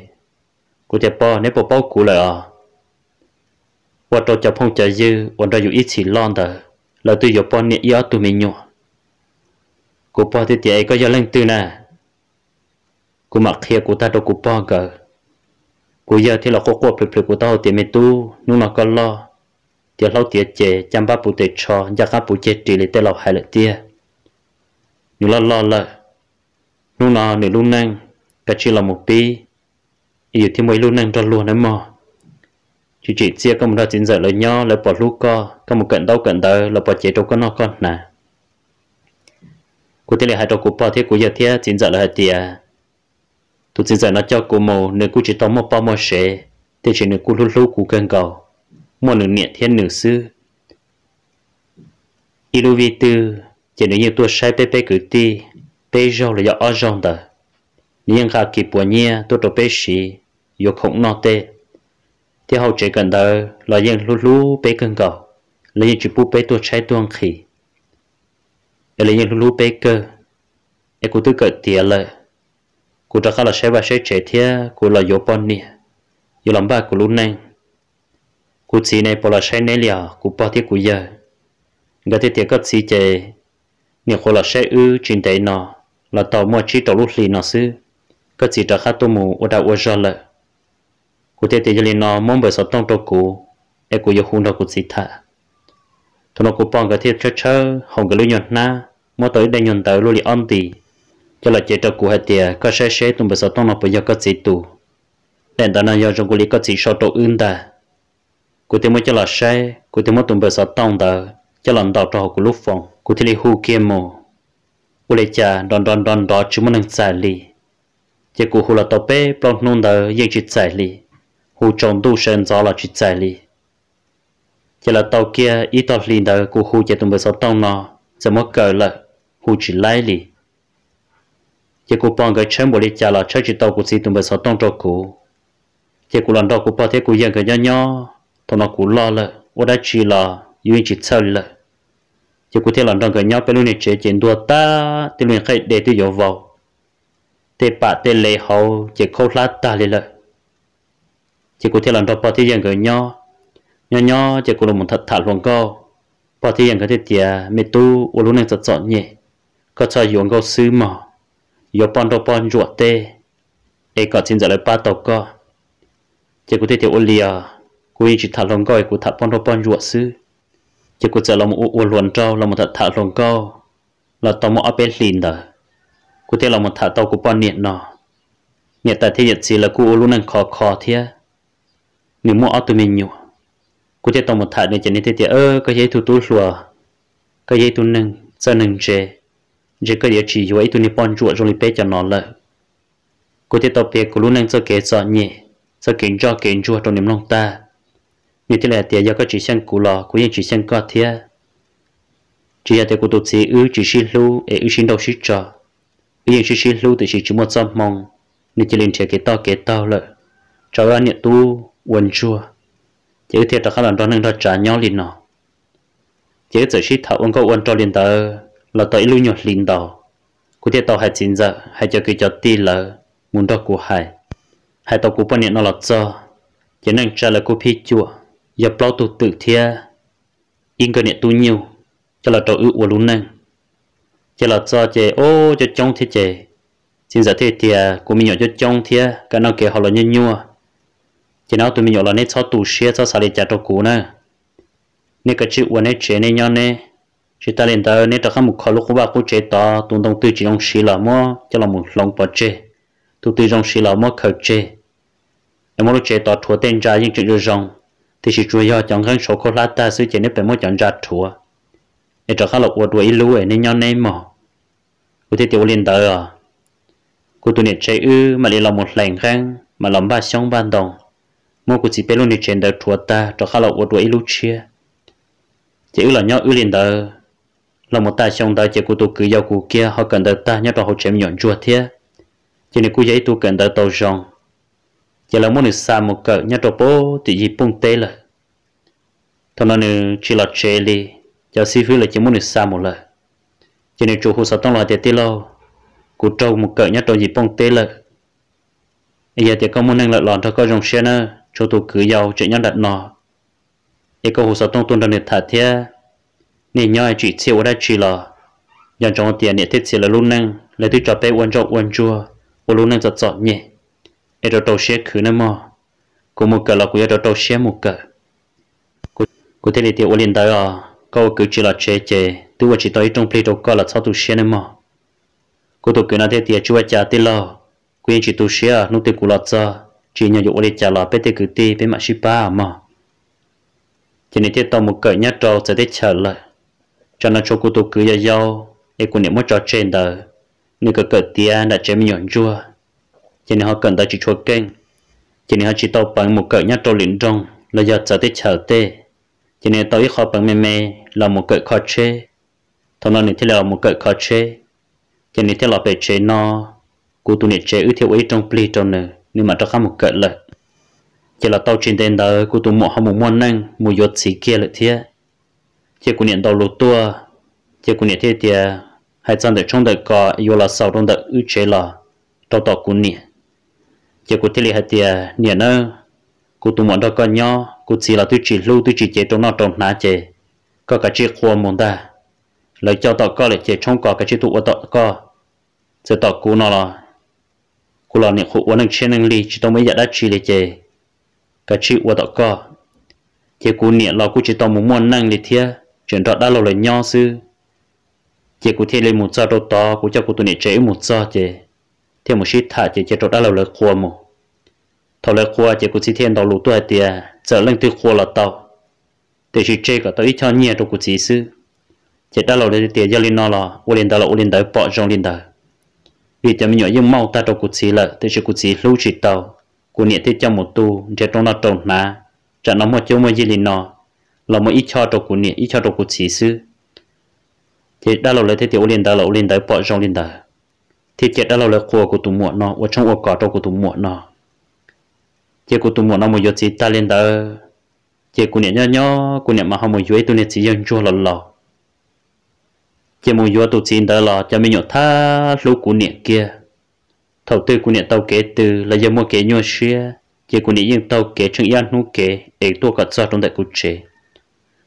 cụ chỉ bố nếu bỏ bố cụ lại à và tôi cho phong trả dư và tôi dùng ít chỉ lon đó là tôi dùng bố nhẹ yếu tụi mình nhọ cụ bố thì tiền ấy có giờ lên từ nè cụ mặc thiệt cụ ta đồ cụ bố cả กูยาที่เราก็กลัวเปลือกกูต้องเตะไม่ตู้นู่นเราก็รอเดี๋ยวเราเตี๋ยเจจำบ้าปูเตะชอยากับปูเจตีเลยแต่เราหายเลยเตี้ยนู่นเรารอเลยนู่นเราหนึ่งลูกนั่งกะชีเราหมดปีอยู่ที่มวยลูกนั่งจะล้วนนะมอ chú chị chia có một đợt chính giờ lời nho lời bỏ lúc co có một cận đâu cận đời là bỏ chế trong con nó con nè cụ thể là hai trò cụ bỏ thế cụ giờ thế chính giờ là hai tiền tụi chị giờ nó cho cô mồ nên cô chỉ tao một bao một xe thế chỉ nên cô lú lú cô cần cầu một nửa nhẹ thiên nửa sư ilu vi tư chỉ nên nhiều tua sai pe pe cử ti pe rau là do ở rong tờ nhưng cả kịp bữa nhia tôi đâu pe sĩ, yo không nó tê thế hậu chế gần tờ là những lú lú pe cần cầu là những chỉ bu pe tua sai tuang khỉ là những lú lú pe cơ em cũng tự cởi tiền lại cô ta khai là sẽ và sẽ trẻ thia cô là yếu bọn nè yếu lắm ba cô luôn nè cô chỉ này bỏ là sẽ nè lìa cô bỏ thiết cô giờ người ta thiết có chỉ trẻ nè cô là sẽ ư chuyện đấy nọ là tàu mua chỉ tàu lúc lì nọ xứ có chỉ trả khá tô mù ở đâu ở giờ lợ cô thiết thiết liền nọ mong bởi sợ tông tàu cô em cô yêu hung đâu cô chỉ thả thằng nó cô bỏ người thiết chơi chơi hồng cái lưu nhọn na mua tới đây nhọn tới luôn lì on cho là chế trâu cũ hay tiệt có xe sẽ tụng bờ sọ tông nó bây giờ có gì tụ đèn đó là do trong cũ lý có gì sau tổ ưng ta cụ thể mới cho là sẽ cụ thể mới tụng bờ sọ tông ta cho là đào trâu của lúc phòng cụ thể lý hù kia mồ cụ lý cha đòn đòn đòn đó chúng mình xài lì chế cụ hù là tàu bé plong nôn đó yên chỉ xài lì hù trồng đủ sơn gió là chỉ xài lì chỉ là tàu kia ít tàu liền đó cụ hù chế tụng bờ sọ tông nó giờ mất cờ là hù chỉ lái lì chỉ cô bằng cái chân bộ đi chả là chơi chỉ tàu của chị tụi mình sợ tông trâu cũ chỉ cô lần đầu cô bảo thế cô yên cái nhó nhó thằng nó cũ lo lợ ô đã chỉ là yên chỉ sợ lợ chỉ cô thế lần đầu cái nhó cái lúc này chế chuyện đua ta thì mình khai để tôi dỗ vào tê bà tê lệ hậu chỉ khâu lá ta lì lợ chỉ cô thế lần đầu bảo thế yên cái nhó nhó nhó chỉ cô một thật thả luôn câu bảo thế yên cái thế tiệt mẹ tu ô lúc này sợ sợ nhỉ có cho dùng câu sư mà yo pon e to e pon ruột tê e có xin giờ lại ba tàu co chỉ có thể thiếu lia cô chỉ thả lồng coi cô thả pon to pon ruột sư chỉ có giờ làm u u luồn trâu làm một thả thả lồng co là tao mua áp lìn đó cô thấy làm một thả tàu cô pon nhiệt nọ nhiệt tại thế nhiệt gì là cô luôn đang khó khó thế nếu mua auto tụi mình nhiều cô thấy tao một thả này chỉ nên thế thế ơ cái giấy thủ tú lùa cái giấy tu nâng sao nâng chế chỉ có địa chỉ với tụi nippon chuột rồi lấy cho nó lợ cô tiếp tục việc của luôn anh cho kế sợ nhẹ sợ kiến cho kiến chuột trong niềm lòng ta như thế là tiền do các chỉ sang cụ lò cũng như chỉ sang có thế chỉ là tiền của tụi chị ư chỉ xin lưu ư xin đầu xin cho ư như chỉ xin lưu thì chỉ chỉ một trăm mong nên chỉ lên thì cái to cái to lợ cho ra nhiệt tu quần chua chỉ thiệt là các bạn đó nên đó trả nhau liền nọ chỉ chỉ thảo ông có quần cho liền tờ là tới ilu nhọt linh đào cụ thể tao hay chín giờ hay cho cái cho ti là muốn đó của hay hay tao cũng bao nhiêu nó là cho cho năng trả là cô phi chùa giờ bao tụ tự thia yên cái này tu nhiều cho là tao ưu của luôn năng cho là cho chè ô cho trong thế chè xin giờ thế thì cô mình nhỏ cho trong thế cái nó kể họ là nhân nhua chỉ nào tụi mình nhỏ là nét cho tụ xe cho xài để trả cho cũ nè nên cái chữ của nét chế nên nhau nè chỉ ta lên tới nếu ta không một khó lúc bà cô chế ta tuần đồng tư chỉ trong xí là mua cho là một lòng bỏ chế tu tư trong xí là mơ khởi chế em muốn chế ta thua tên ra nhưng chuyện rồi rằng thì chỉ chủ yếu chẳng khăn số khó lát ta sư chế nếu phải muốn chọn ra thua để cho khá lộc của tuổi lúa nên nhau nên mò cô thấy tiểu liên tới à cô tu niệm chế ư mà đi làm một lành khăn mà làm ba xong ban đồng mua cô chỉ biết luôn đi trên đời thua ta cho khá lộc của tuổi lúa chia chỉ là nhau ư liên tới là một tài xong đại chỉ của tôi cứ giao cụ kia họ cần đợi ta nhất là họ chém nhọn chua thế chỉ nên cứ giấy tôi cần đợi tàu rong chỉ là muốn xa một cỡ nhất là bố thì gì bung tê là thằng nó chỉ là chê li cho si phi là chỉ muốn xa một lần cho nên chủ hồ sơ tông là tiền tê lâu cụ trâu một cỡ nhất là gì bung tê là bây giờ thì có muốn năng lại lòn cho coi dòng xe nữa cho tôi cứ giao chạy nhau đặt nọ, cái câu hồ sơ tông tuân được thả thế nên nhau chỉ chịu đã chỉ là nhờ trong tiền nè thiết chỉ là luôn năng là tôi cho bé uốn trọng uốn chua uốn luôn năng giật giật nhẹ ở đó đầu xe khứ nè mà, cũng một cờ là cũng ở đó đầu xe một cờ cụ thể là tiêu uốn liền tới à câu cứ chỉ là chế chế tôi vừa chỉ tới trong plei cơ là sao tôi xe nè mà. cụ tôi cứ nói thế thì chua chả tê lo quyền chỉ tôi xe nút tiêu cụ lọt ra chỉ nhờ dụ uốn trả là bé tê cứ tê bé mà ba mà chỉ nên tiếp tục một cờ nhát trâu sẽ tiếp trả lời cho nó cho cô tôi cứ giờ dâu để cô niệm mất cho trên đời người cờ cờ tia đã chém nhọn chua cho nên họ cần ta chỉ chua kênh cho nên họ chỉ tàu bằng một cỡ nhát trâu lính trong, là giờ chờ tết chờ tê cho nên tàu ít khó bằng mê mê là một cỡ khó chê thằng nó nên thế là một cỡ khó chê cho nên thế là về chế nó cô tôi niệm chế ư thiếu ấy trong pli trong nè nhưng mà cho khá một cỡ lợi chỉ là tàu trên tên đời cô tôi mua họ một món năng một giọt xì kia lợi thiệt chỉ cũng nhận đầu lụt tua chỉ cũng nhận thế tiệt, hai chân để trong đời có yêu là sau trong đời ưu chế là đầu tàu cũng nhận chỉ cũng thế là hai tiệt, nhận nữa cụ tụ mọn đó con nhỏ, cụ chỉ là tôi chỉ lưu tôi chỉ chế trong nó trong ná chế có cả chiếc khoa môn ta lời cho tàu có lại chế trong có cái chiếc tụ ở tàu có giờ tàu cụ nó là cụ là những khu ở năng trên năng lý chỉ tao mới giờ đã chỉ lại chế cái chiếc ở tàu có chế cụ niệm là cụ chỉ tao muốn muốn năng lý thiệt chuyện đó đã lâu lại nho sư chỉ cụ thể lên một giờ đâu to của cho cụ tụi này chế một giờ chứ theo một shit thả chỉ chế đó đã lâu lại khua mù thầu lại khua chỉ cụ chỉ thiên đầu lũ tuổi tiề giờ lên từ khua là tàu để chỉ chế cả tao ít cho nhiều cho cụ chỉ sư chỉ đã lâu lại tiề giờ lên nó là u lên đó là u lên đó bỏ trong lên đó vì chấm nhỏ nhưng mau ta cho cụ chỉ là để chỉ cụ chỉ lưu chỉ tàu cụ niệm thế cho một tu chế trong nó trồng ná chẳng nó một chỗ mà gì lên nó là mà ít cho đồ cụ nè ít cho đồ cụ chỉ sư thì đã lâu lấy thế thì ô liên đã lâu liên đã bỏ trong liên đã thì chết đã lâu lấy cua của tụ muộn nó ở trong ô cỏ đồ của tụ muộn nó chỉ của tụ muộn nó mới giờ chỉ ta liên đã chỉ của nè nhỏ nhỏ, của nè mà không mới dưới tụ nè chỉ dân chua lâu lâu chỉ mà dưới tụ chỉ đã lâu cho mình nhớ tha lũ của nè kia thầu tư của nè tàu kế từ là giờ mua kế nhau xia chỉ của nè dân tàu kế chẳng yên nu kế ấy tôi cả cho trong đại cụ chế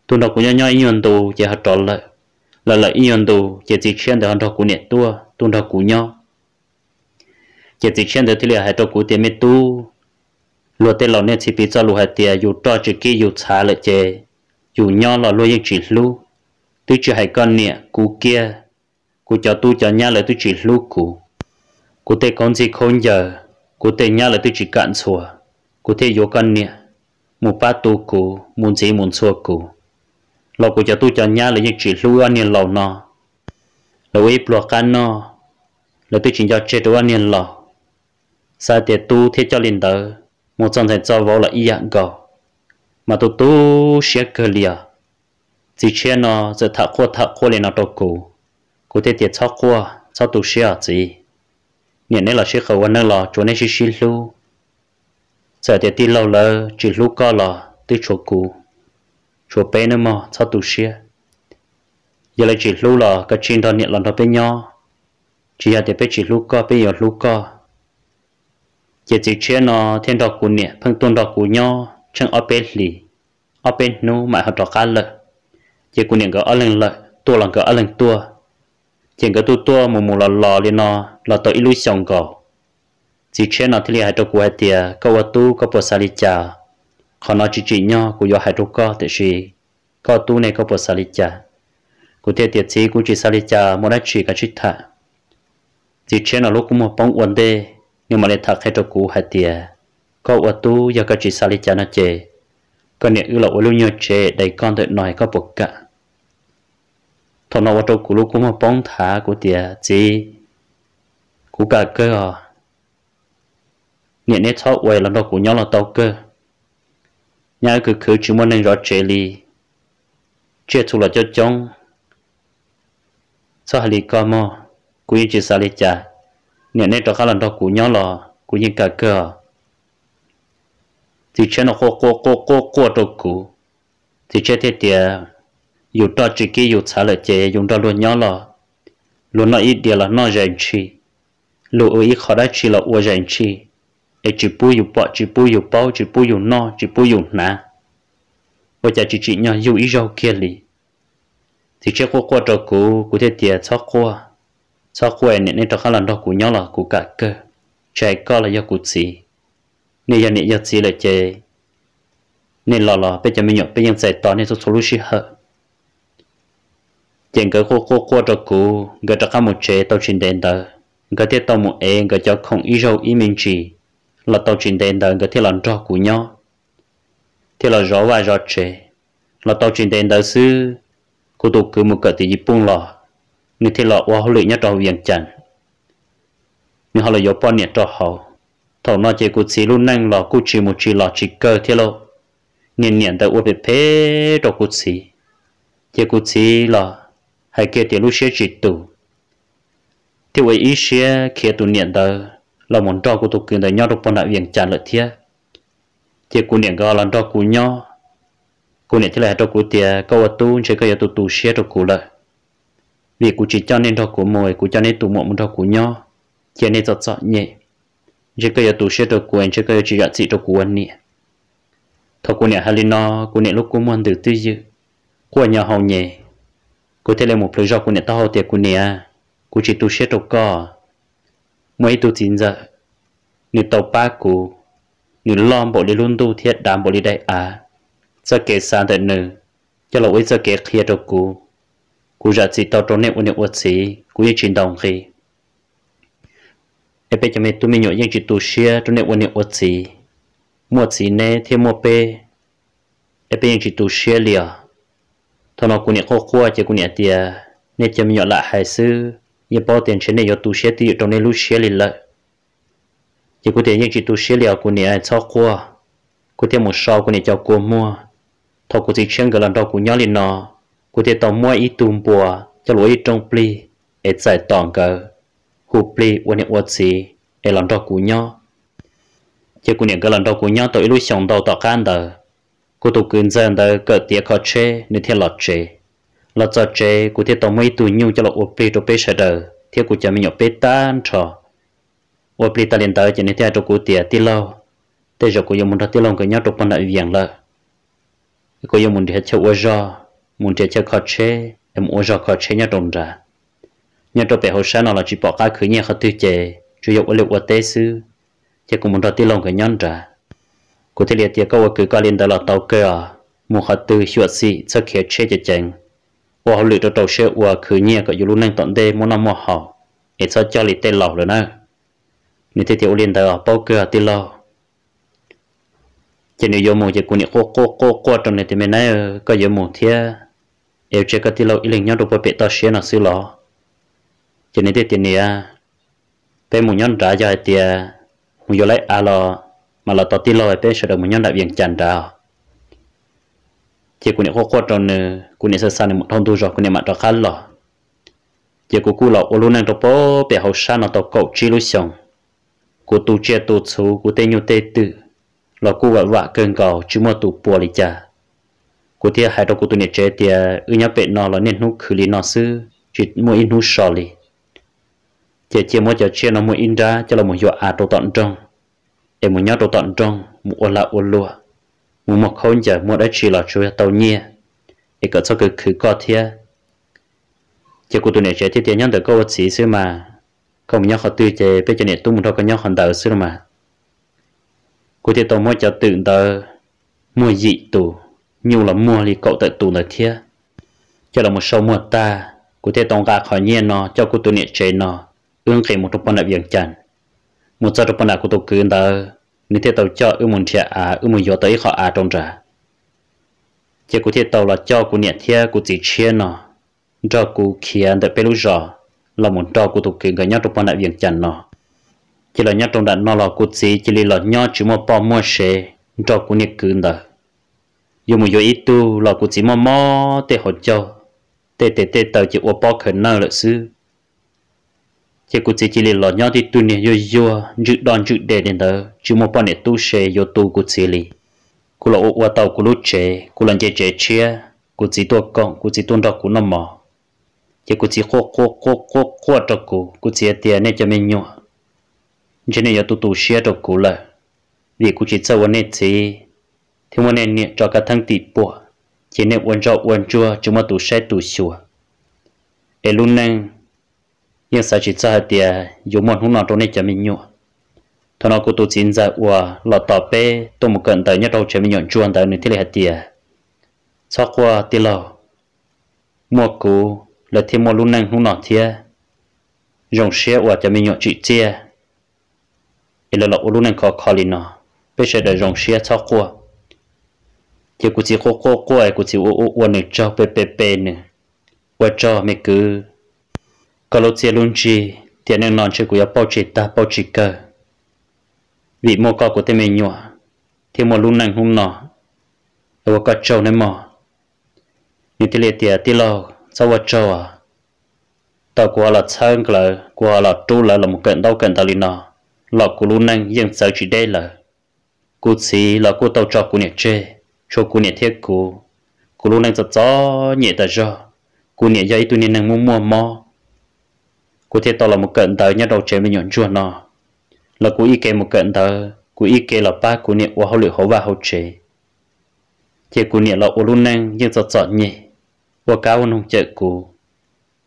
tu nó cũng nhau nhau yên tu chỉ hạt trò lại là là yên tu chỉ chỉ chuyện được hạt trò của nhẹ tua tu nó cũng nhau chỉ chỉ chuyện được thì là hạt trò của tiền mít tu lúa tê lò nét chỉ biết cho lúa hạt tiền dù cho chỉ kia dù xả lại chè dù nhau là lúa yên chỉ lú tu chỉ hai con nhẹ cú kia cú cho tu cho nhau là tu chỉ lú cú cú tê con gì không giờ cú tê nhau là tu chỉ cạn xùa cú tê yêu con nhẹ một ba tu cú muốn gì muốn xua cú lâu của cha tu cho nhà là những chỉ lưu anh niên lâu nó là với bùa can nó là tôi chỉ cho chế độ anh niên lâu sao tiệt tu thế cho linh tử một trong thành cho vô là y dạng cầu mà tu tu sẽ cơ lìa chỉ chế nó sẽ thắc khoa thắc khoa lên nó đâu cụ cụ thế tiệt cho khoa cho tu sẽ gì nên nên là sẽ khẩu anh là chỗ này sẽ xin lưu giờ tiệt đi lâu lơ chỉ lúc có là tôi chỗ cụ chùa bé nữa mà sao tụ xia giờ lại chỉ lú là cái chuyện đó nhận lần đó bên nhau chỉ là để bé chỉ lú co bé giờ lú co giờ chỉ chuyện nó thiên đạo của nè phân tuân đạo của nhau chẳng ở bên lì ở bên nu mà họ đọc cả lợ giờ của nè cái ở lần lợ tua lần cái ở lần tua chỉ cái tua tua mù mù là lò liền nó là tội lui xong cầu chỉ chuyện nó thì lại hai đạo của tiệt câu tu câu bồ sa li cha khó nói chỉ chỉ nhau của do hai trục co thì chỉ có tu này có bộ xả lịch cha của thế tiệt sĩ của chỉ xả lịch cha một đất chỉ cả chỉ thả chỉ trên là lúc cũng một bóng uốn đê nhưng mà lại thạc hai trục cũ hai tiệt có uốn tu do cái chỉ xả lịch cha nó chê còn nếu ưu lộ lưu nhiều chê đầy con tự nói có bộ cả thọ nó uốn trục cũ lúc cũng một bóng thả của tiệt chỉ của cả cơ à nhẹ nhẹ thọ quay là nó của nhau là tàu cơ nhà cứ cứ chỉ muốn nên rõ chế li chế thu là cho chống sao hali có mò cũng như chỉ xa li chả nhà này cho khá là đó cũng nhau lò cũng như cả cơ thì chế nó khô khô khô khô khô đồ cũ thì chế thế tiệt dù đó chỉ kia dù xả lại chế dùng đó luôn nhau lò luôn nó ít điều là nó dành chi luôn ít khó đã chỉ là uo dành chi ai chỉ bu yêu bỏ chỉ bu yêu bao chỉ bu yêu no chỉ bu yêu nà và chả chỉ chỉ nhau yêu ý rau kia lì thì chắc qua qua trâu cũ cụ thể tiệt cho qua cho qua nè nè cho khá là đó cụ nhau là cụ cả cơ chạy co là do cụ gì nè giờ nè giờ gì là chơi nè lò lò bây giờ mình nhậu bây giờ giải tỏa nè số số lúc hở chuyện cái cô cô khô trâu cũ người trâu khá một chế tao trên đèn tờ người tiệt tao một e người cho không ý rau ý mình chỉ là tàu chuyển đến đời cái thiết lần cho của nhau thiết là rõ và rõ trẻ là tàu chuyển đến đời sư cô tụ cứ một cái thì gì buông lò như thiết là hoa lụy nhất trong viện chẳng như họ là gió bao nhiêu cho họ thầu nó chỉ cố chỉ luôn năng là cố chỉ một chỉ là chỉ cơ thiết lộ niên niên tại uo bếp phê cho cố chỉ chỉ cố chỉ là hay kia thì lúc sẽ chỉ tụ thì với ý sẽ kia tụ niên đời lòng một trò của tụ kiến đời nhau được bọn đại viện trả lợi thiê thiê của niệm gọi là trò của nhau của niệm thế là trò của thiê câu ở tu sẽ cái tụ tụ xe trò của lợi vì của chỉ cho nên trò của mồi của cho nên tụ một trò của nhau thiê nên giọt giọt nhẹ chỉ cái tụ xe trò của anh chỉ cái chỉ gạt chỉ trò của anh niệm thọ của niệm halino của niệm lúc của môn từ tư dư của nhà hậu nhẹ của thế là một lời do của niệm tao hậu tiệc của niệm của chỉ tu xe trò của mấy tu chín giờ như tàu ba cũ như lom bộ đi luôn tu thiết đam bộ đi đại à giờ kể sáng thật nữ cho lỗi giờ kể kia đâu cũ cũ giờ chỉ tàu trốn nệm u nệm uất xí cũ như chuyển động khi em bây giờ mình tu mình nhổ những chỉ tu xia trốn nệm u nệm uất xí mua xí nè thêm mua pe em bây giờ chỉ tu xia liền thằng nào cũ nệm khô khua chứ cũ nệm tiề nên cho mình nhổ lại hai xứ giờ bỏ tiền trên này giờ tu sửa đi trong này lúc sửa liền lại chỉ có tiền những chỉ tu sửa liền của này ai sau qua có tiền một sau của này cho qua mua thọ của dịch chân cái lần đầu của nhau liền nó có tiền tao mua ít tùm bùa cho lối ít trong pli ít giải tỏng cờ hụp pli quan niệm vật gì để lần đầu của nhau chỉ có niệm cái lần đầu của tao ít lúc xong đầu tao can đời cô tu cưng dân đời cỡ tiệc khó chê nên thiên lọt chê là cho chế cụ thiết tàu mấy tù nhung cho là ốp bê đồ bê sợ đờ thiết cụ cho mình nhỏ bê tan trò ốp bê ta liền tới cho nên thiết đồ cụ tiệt tiệt lâu thế giờ cụ dùng muốn tiệt lâu cái nhau đồ con lại viền lờ cụ dùng muốn thiết chơi ô giò muốn thiết chơi khó chế em ô giò khó chế nhau đồng ra nhau đồ bê hồ sa nào là chỉ bỏ cá khử nhẹ khó tư ờ. chế chủ yếu ở liệu ở tê sư thiết cụ muốn tiệt lâu cái nhau ra cụ thiết liệt tiệt câu cứ cá liền tới là tàu cơ à muốn khó tư hiệu sĩ cho kia chế cho chừng 我好里头都是我去年个有路能懂得么那么好，也在家里待老了呢。你这条领导包个的了，今年有么就过年过过过过中的对面那个有么天，有这个的了一零年都不别到些那岁了，今年的今年，被么年大家的，我有来阿了，嘛了到的了被说的么年大变简单。chỉ cũng khó khó trong nè cũng nên sơ một thông tu rồi cũng nên mặt đó khá lọ chỉ cũng cú lọ ô luôn đang tập bó bẻ hậu sa nó tập cậu chi lúc xong cú tu chia tu số cú tên nhau tê tự lọ cú vạ vạ cơn cầu chứ mà tu bùa lì cha cú thiệt hai đó cú tu nè chế thiệt ư nhá bẹn nó là nên hú khử lì nó sư chỉ mua in hú sò lì chỉ chỉ mua cho chia nó mua in ra cho là một hiệu à đồ tận trong em muốn nhớ đồ tận trong mua là ô lúa mua một khôn giờ mua đã chỉ là chú tàu nhia để có cho cái khử có thia chỉ của tụi này chơi thì tiền nhân được câu vật gì xứ mà không nhau họ tự chơi bây giờ này tụi mình đâu có nhau hòn đầu xứ mà của thì tàu mua cho tự tờ mua dị tù nhiều là mua thì cậu tự tù là thia cho là một số mua ta của thì tàu gà khỏi nhiên nó cho của tụi này chơi nó ương kể một trong bọn là việc chẳng một giờ trong bọn là của tụi cứ tờ nên thế tàu cho ưu muốn thiệt à ưu muốn gió tới họ à trong trà chỉ cụ thể tàu là cho cụ nhẹ thiệt cụ chỉ chia nó cho cụ kia để bê lúc rõ là muốn cho cụ thuộc kỳ người nhau trong quan đại viện chẳng nó chỉ là nhau trong đạn nó là cụ chỉ chỉ là nhau chỉ một bao mua xe cho cụ nhẹ cứ đó dù một gió ít tu là cụ chỉ mò mò để họ cho để để để tàu chỉ ô bao khẩn nào là sư chỉ cụ chỉ chỉ lì lọ nhau thì tu nè yo yo dự đòn dự đề đến đó chỉ một phần nè tu xe yo tu cụ chỉ cô là ô ua tàu cô lúc chế cô lần chế chế chia cụ chỉ tua con cụ chỉ tuôn đọc cô nằm mò chỉ cụ chỉ khô khô khô khô khô đọc cụ cụ chỉ tiền nè cho mình nhau, chỉ nè yo tu tu xe đọc cô là vì cụ chỉ sau nè chỉ thì một nè nè cho cả thằng tỷ bỏ chỉ nè uốn cho uốn chua chỉ một tu xe tu xua để luôn năng yên sao chỉ cho hạt tiền dù muốn hung nó trong này cho mình nhọ thằng nó cố tu chính ra ủa lọt tỏ bê tôi một cận tới nhất đâu cho mình nhọn chuồn tới nên thế là hạt tiền sau qua tiền lò mua cú là thêm một luôn năng hung nó thia dùng xe ủa cho mình nhọn chị chia thì là lọ luôn năng khó khó lên nó bây giờ là dùng xe sau qua chỉ cố chỉ cố cố cố ai cố chỉ ô ô ô nữa cho bê bê bê nữa ô cho mấy cứ có lúc chia luôn chi thì nên nói chuyện của bao chỉ ta bao chỉ cơ vì mua cò của tên mình nhỏ thì mua luôn nặng hôm nọ ở có trâu nên mò như thế này thì tí lo sao vợ trâu à tao của là sang là của là trâu là là một cận đau cận tao liền nọ lọ của luôn nặng dân sợ chỉ đây là cú xí là cú tao cho cú nhẹ chê cho cú nhẹ thiết cú cú luôn nặng cho gió nhẹ ta cho cú nhẹ dây tụi nhẹ nặng mua mua mò cụ thể tao là một cận tờ nhất đầu chế mình nhận chuột nó là cụ ý kê một cận tờ cụ ý kê là ba cụ niệm của hậu liệu hậu và hậu chế chế cụ niệm là ô luôn năng nhưng sợ sợ nhẹ và cao hơn ông chợ cụ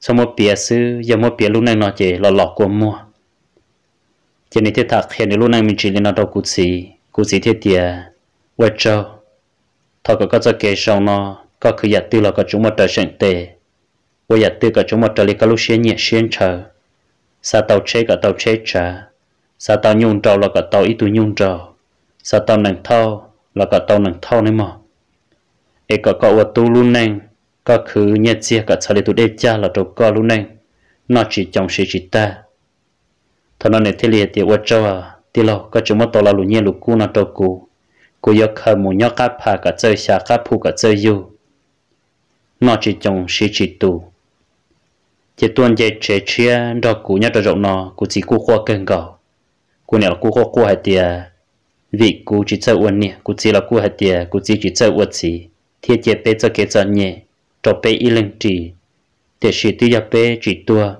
sau một bia sư và một bia luôn năng nó chế là lọ của mua chế này thiết thật hiện luôn năng mình chỉ lên nó đâu cụ gì cụ gì thiết tiệt quê trâu thọ có các kê sau nó có cứ giặt tư là có chúng một đời sẵn tề quê giặt tư có chúng một đời lý có lúc xuyên nhẹ xuyên chờ sa tàu chế cả tàu chế trả sa tàu nhung trâu là cả tàu ít tuổi nhung trâu sa tàu nặng thau là cả tàu nặng thau này mà e cả cậu ở tu luôn neng có khứ nhẹ chia cả sao để tu đê cha là trâu co luôn neng nó chỉ trong sự chỉ ta thằng nó này thế liệt thì vật trâu à thì lo có chúng mất tàu là lũ nhẹ lũ cũ nó trâu cũ cô yêu khờ mù nhóc cá phà cả chơi xa cá phu cả chơi yêu nó chỉ trong sự chỉ tu chỉ tuần chỉ chế chia đó cú nhát đó rộng nó cú chỉ cú khoa cần gạo cú này cú khoa cú hay tiề vị cú chỉ sợ uẩn nè cú chỉ là cú hay tiề cú chỉ chỉ sợ uẩn gì thiết chế bé cho kế cho nhẹ cho bé y linh trì để chỉ tiêu nhập bé chỉ tua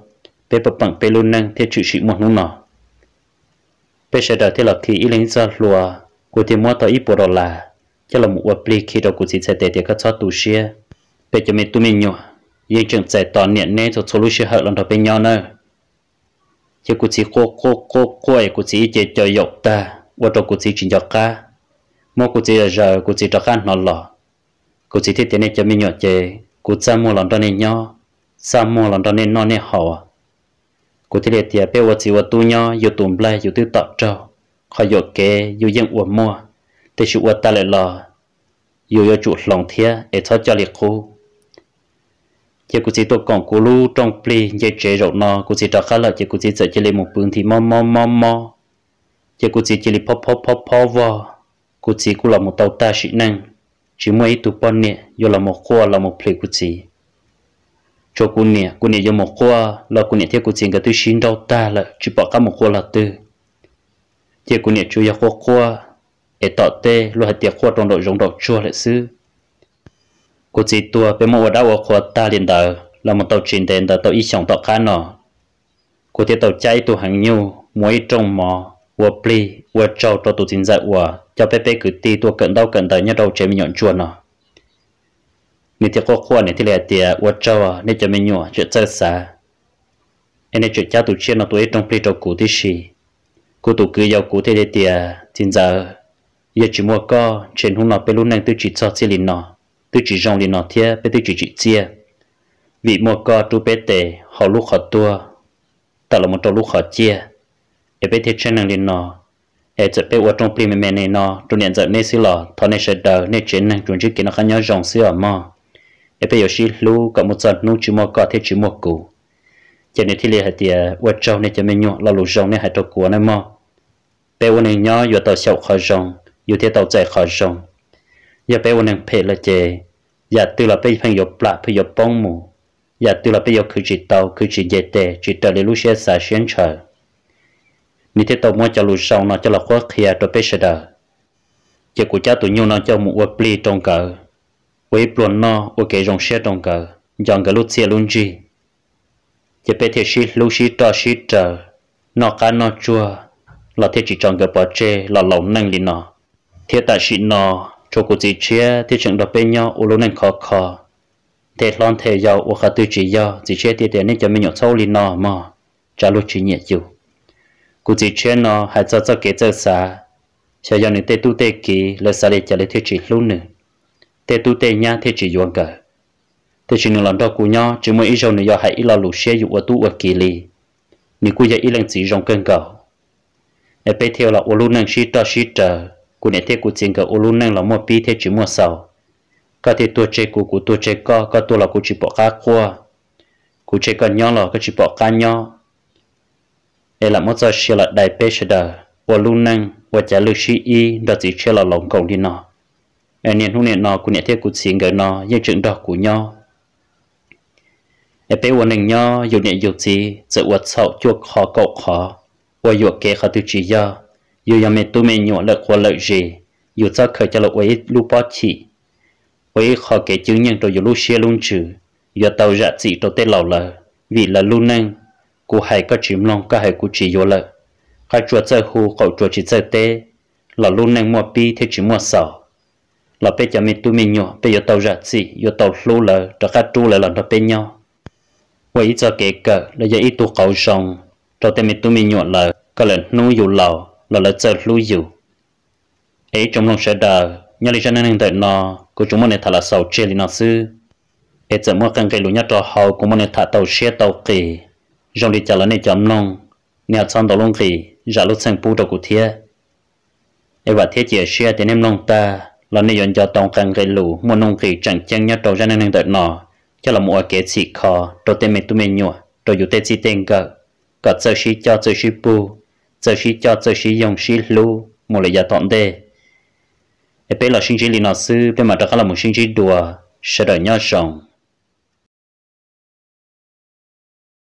bé bập bằng bé luôn năng thiết chịu chịu một lúc nọ bé sẽ đợi thế là khi y linh ra lùa cú thì mua tờ y bộ đó là cho là một vật lý khi đó cú chỉ sẽ để để các cháu tu sửa bé cho mình tu mình nhau ye chừng giải tỏa niệm nè cho số lúc sẽ hợp lần đầu bên nhau nữa chứ cụ chỉ cô cô cô cô ấy cụ chỉ chế cho dục ta và đồ cụ chỉ chỉ cho cả mỗi cụ chỉ giờ cụ chỉ cho cả nó lò cụ chỉ thiết tiền này cho mình nhớ chế, cụ cha mua lần đầu nên nhau sa mua lần đầu nên nó nên họ cụ thiết tiền tiền bây giờ chỉ vào tu nhau yêu tụm lại yêu tiêu tập trâu khỏi dục kế yêu dân uổng mua thì sự uổng ta lại lò yêu yêu chủ lòng thiê để thoát cho liệt khu chỉ cũng chỉ tôi còn cố lu trong ple dễ chế rộng nó cũng chỉ trả khá là chỉ cũng chỉ sợ chỉ lấy một bún thì mò mò mò mò chỉ cũng chỉ chỉ lấy pop pop pop pop vào cũng chỉ cũng là một tàu ta sĩ năng chỉ mới tụ bọn nè do là một khoa là một ple cũng chỉ cho cũng nè cũng nè do một khoa là cũng nè theo cũng chỉ cái thứ xin đâu ta là chỉ bỏ cả một khoa là tư chỉ cũng nè chủ yếu khoa khoa để tọt tê lo hạt tiệc khoa trong đội giống đội chua lại xứ กูจีตัวเป็นมัวดาวขวดตาเรียนเดอร์เรามาตัวจีนเดนเดอร์ตัวอีสองตัวข้านอกูจะตัวใจตัวหังยูมวยจงหมอวัวปลีวัวเจ้าตัวตัวจินใจวัวจะเป๊ะเป๊ะคือตีตัวเกินเดาเกินเดอร์เนี่ยเราเจมีหย่อนชวนเนาะนี่เจ้าก็ควรเนี่ยที่เหลือเตียวัวเจ้าเนี่ยจะไม่หย่อนจะเจอสาเอ็นจะเจ้าตัวเชี่ยนตัวเองต้องปลีตัวกูที่ชีกูตัวคือยาวกูที่เดียจินใจยาจิมัวก็เชนหุ่นเราไปรุ่นนั่งตัวจิตซอสิลินเนาะ tôi chỉ rong đi nọ thia bé tôi chỉ chỉ chia vì một co tu bé tệ họ lúc họ tua ta là một trâu lúc họ chia để bé thiệt chân năng đi nọ để chợ bé ở trong plim mẹ này nọ tu nhận giờ nên xí lò thọ nên sợ đờ nên chuyện năng chuyện trước kia nó khá nhớ rong xí ở mò để bé yoshi lu cả một giọt nu chỉ một co thiệt chỉ một củ cho nên thì lì hạt tiề ở trâu nên cho mình nhọ là lù rong nên hạt trâu của nó mò bé ở này nhớ vừa tàu sẹo khó rong vừa thiệt tàu chạy khó rong giờ bé ôn hàng phê là chè giờ từ là bé phanh dọc lạ phanh dọc bông mù giờ từ là bé dọc cứ chỉ tàu cứ chỉ dễ tệ chỉ xe xả xuyên chờ nếu thế tàu mua cho lũ sông nó cho là khó khía bé sẽ đỡ chỉ cha tụi nhau nó cho một vật pli trong cờ với plon nó với cái xe trong cờ dòng cái lúc xe luôn gì chỉ bé thế xí lúc xí cho xí chờ nó cá nó chua là thế chỉ chọn cái bỏ chê là lẩu năng đi nó thế tại xí nó chỗ của chị chia thì chẳng đọc bên nhau ô lô nên khó khó thế lon thế giàu ô khá tư chỉ giàu chị chia thì tiền nên cho mình nhỏ sâu lên nọ mà trả lúc chỉ nhẹ chịu của chị chia nó hãy cho cho kế cho xa sẽ giàu nên tê tu tê kỳ lời xa để trả lời thiết chỉ luôn, nữa tê tu tê nhá thiết chỉ yuan cờ thế chỉ nên làm đó của nhau chỉ mỗi ít giàu nữa hãy ít lo lũ xe dụ ở tu ở kỳ lì nếu cô giờ ít lần chỉ rong cơn cầu em bé theo là ô lô nên shit đó shit cụ này thế cụ chính cái ô lú năng là mua pi thế chỉ mua sầu có thể tua chơi cụ cụ tua chơi co có tua là cụ chỉ bỏ cá cua cụ chơi con nhau là có chỉ bỏ cá nhau đây là một giờ xí là đại bê sơ đờ ô lú năng ô trả lưu xí y đó chỉ chơi là lòng cầu đi nọ anh niên hôm nay nọ cụ này thế cụ chính cái nọ những chuyện đó cụ nhau ai bé วันหนึ่งย่ออยู่เนี่ยอยู่จีจะอวดเสาจวกคอเกาะคอว่าอยู่เกะเขาตุจีย่อ dù giờ mình tụi mình nhổ được qua lợi gì dù cho khởi cho lộc ấy lúc bỏ chỉ ấy khó kể chứng nhân rồi dù lúc xe luôn trừ giờ tàu dạ chỉ tôi tên lầu lợ, vì là luôn năng cô hay có chìm lòng có hay cô chỉ vô lợ khai chuột chơi hù cậu chuột chỉ chơi tê là luôn năng mua pi thì chỉ mua sầu là bây giờ mình tụi mình nhỏ bây giờ tàu ra gì giờ tàu lú là cho khách tu là làm cho bên nhau vậy cho kể cả là giờ ít tụ cầu sông cho tên mình tụi mình nhỏ là có lần nuôi dù lầu là là chờ lưu dụ ấy trong lòng sẽ đờ nhớ lý cho nên đợi nó cô chúng mình thà là sầu chia lý nó sư ấy chờ mua cần cái lũ nhát cho hậu của mình thà tàu xe tàu kỳ trong lý chờ là nên chấm lòng nhà trong tàu long kỳ giả lúc sang pu đầu của thiê ấy và thiê chỉ xe tên em lòng ta là nên dọn cho tàu cần cái lũ mua nông kỳ chẳng chăng nhát cho nên đợi nó cho là mua kế chỉ khó đầu tiên mình tu mình nhua rồi dù tên chỉ tên gờ gọt sơ shi cho sơ shi pu giờ xí cho giờ xí dùng xí lu một lời giả tọn đề bé là sinh chỉ lì nọ sư bé mà đó là một sinh chỉ đùa sẽ đợi nhau sống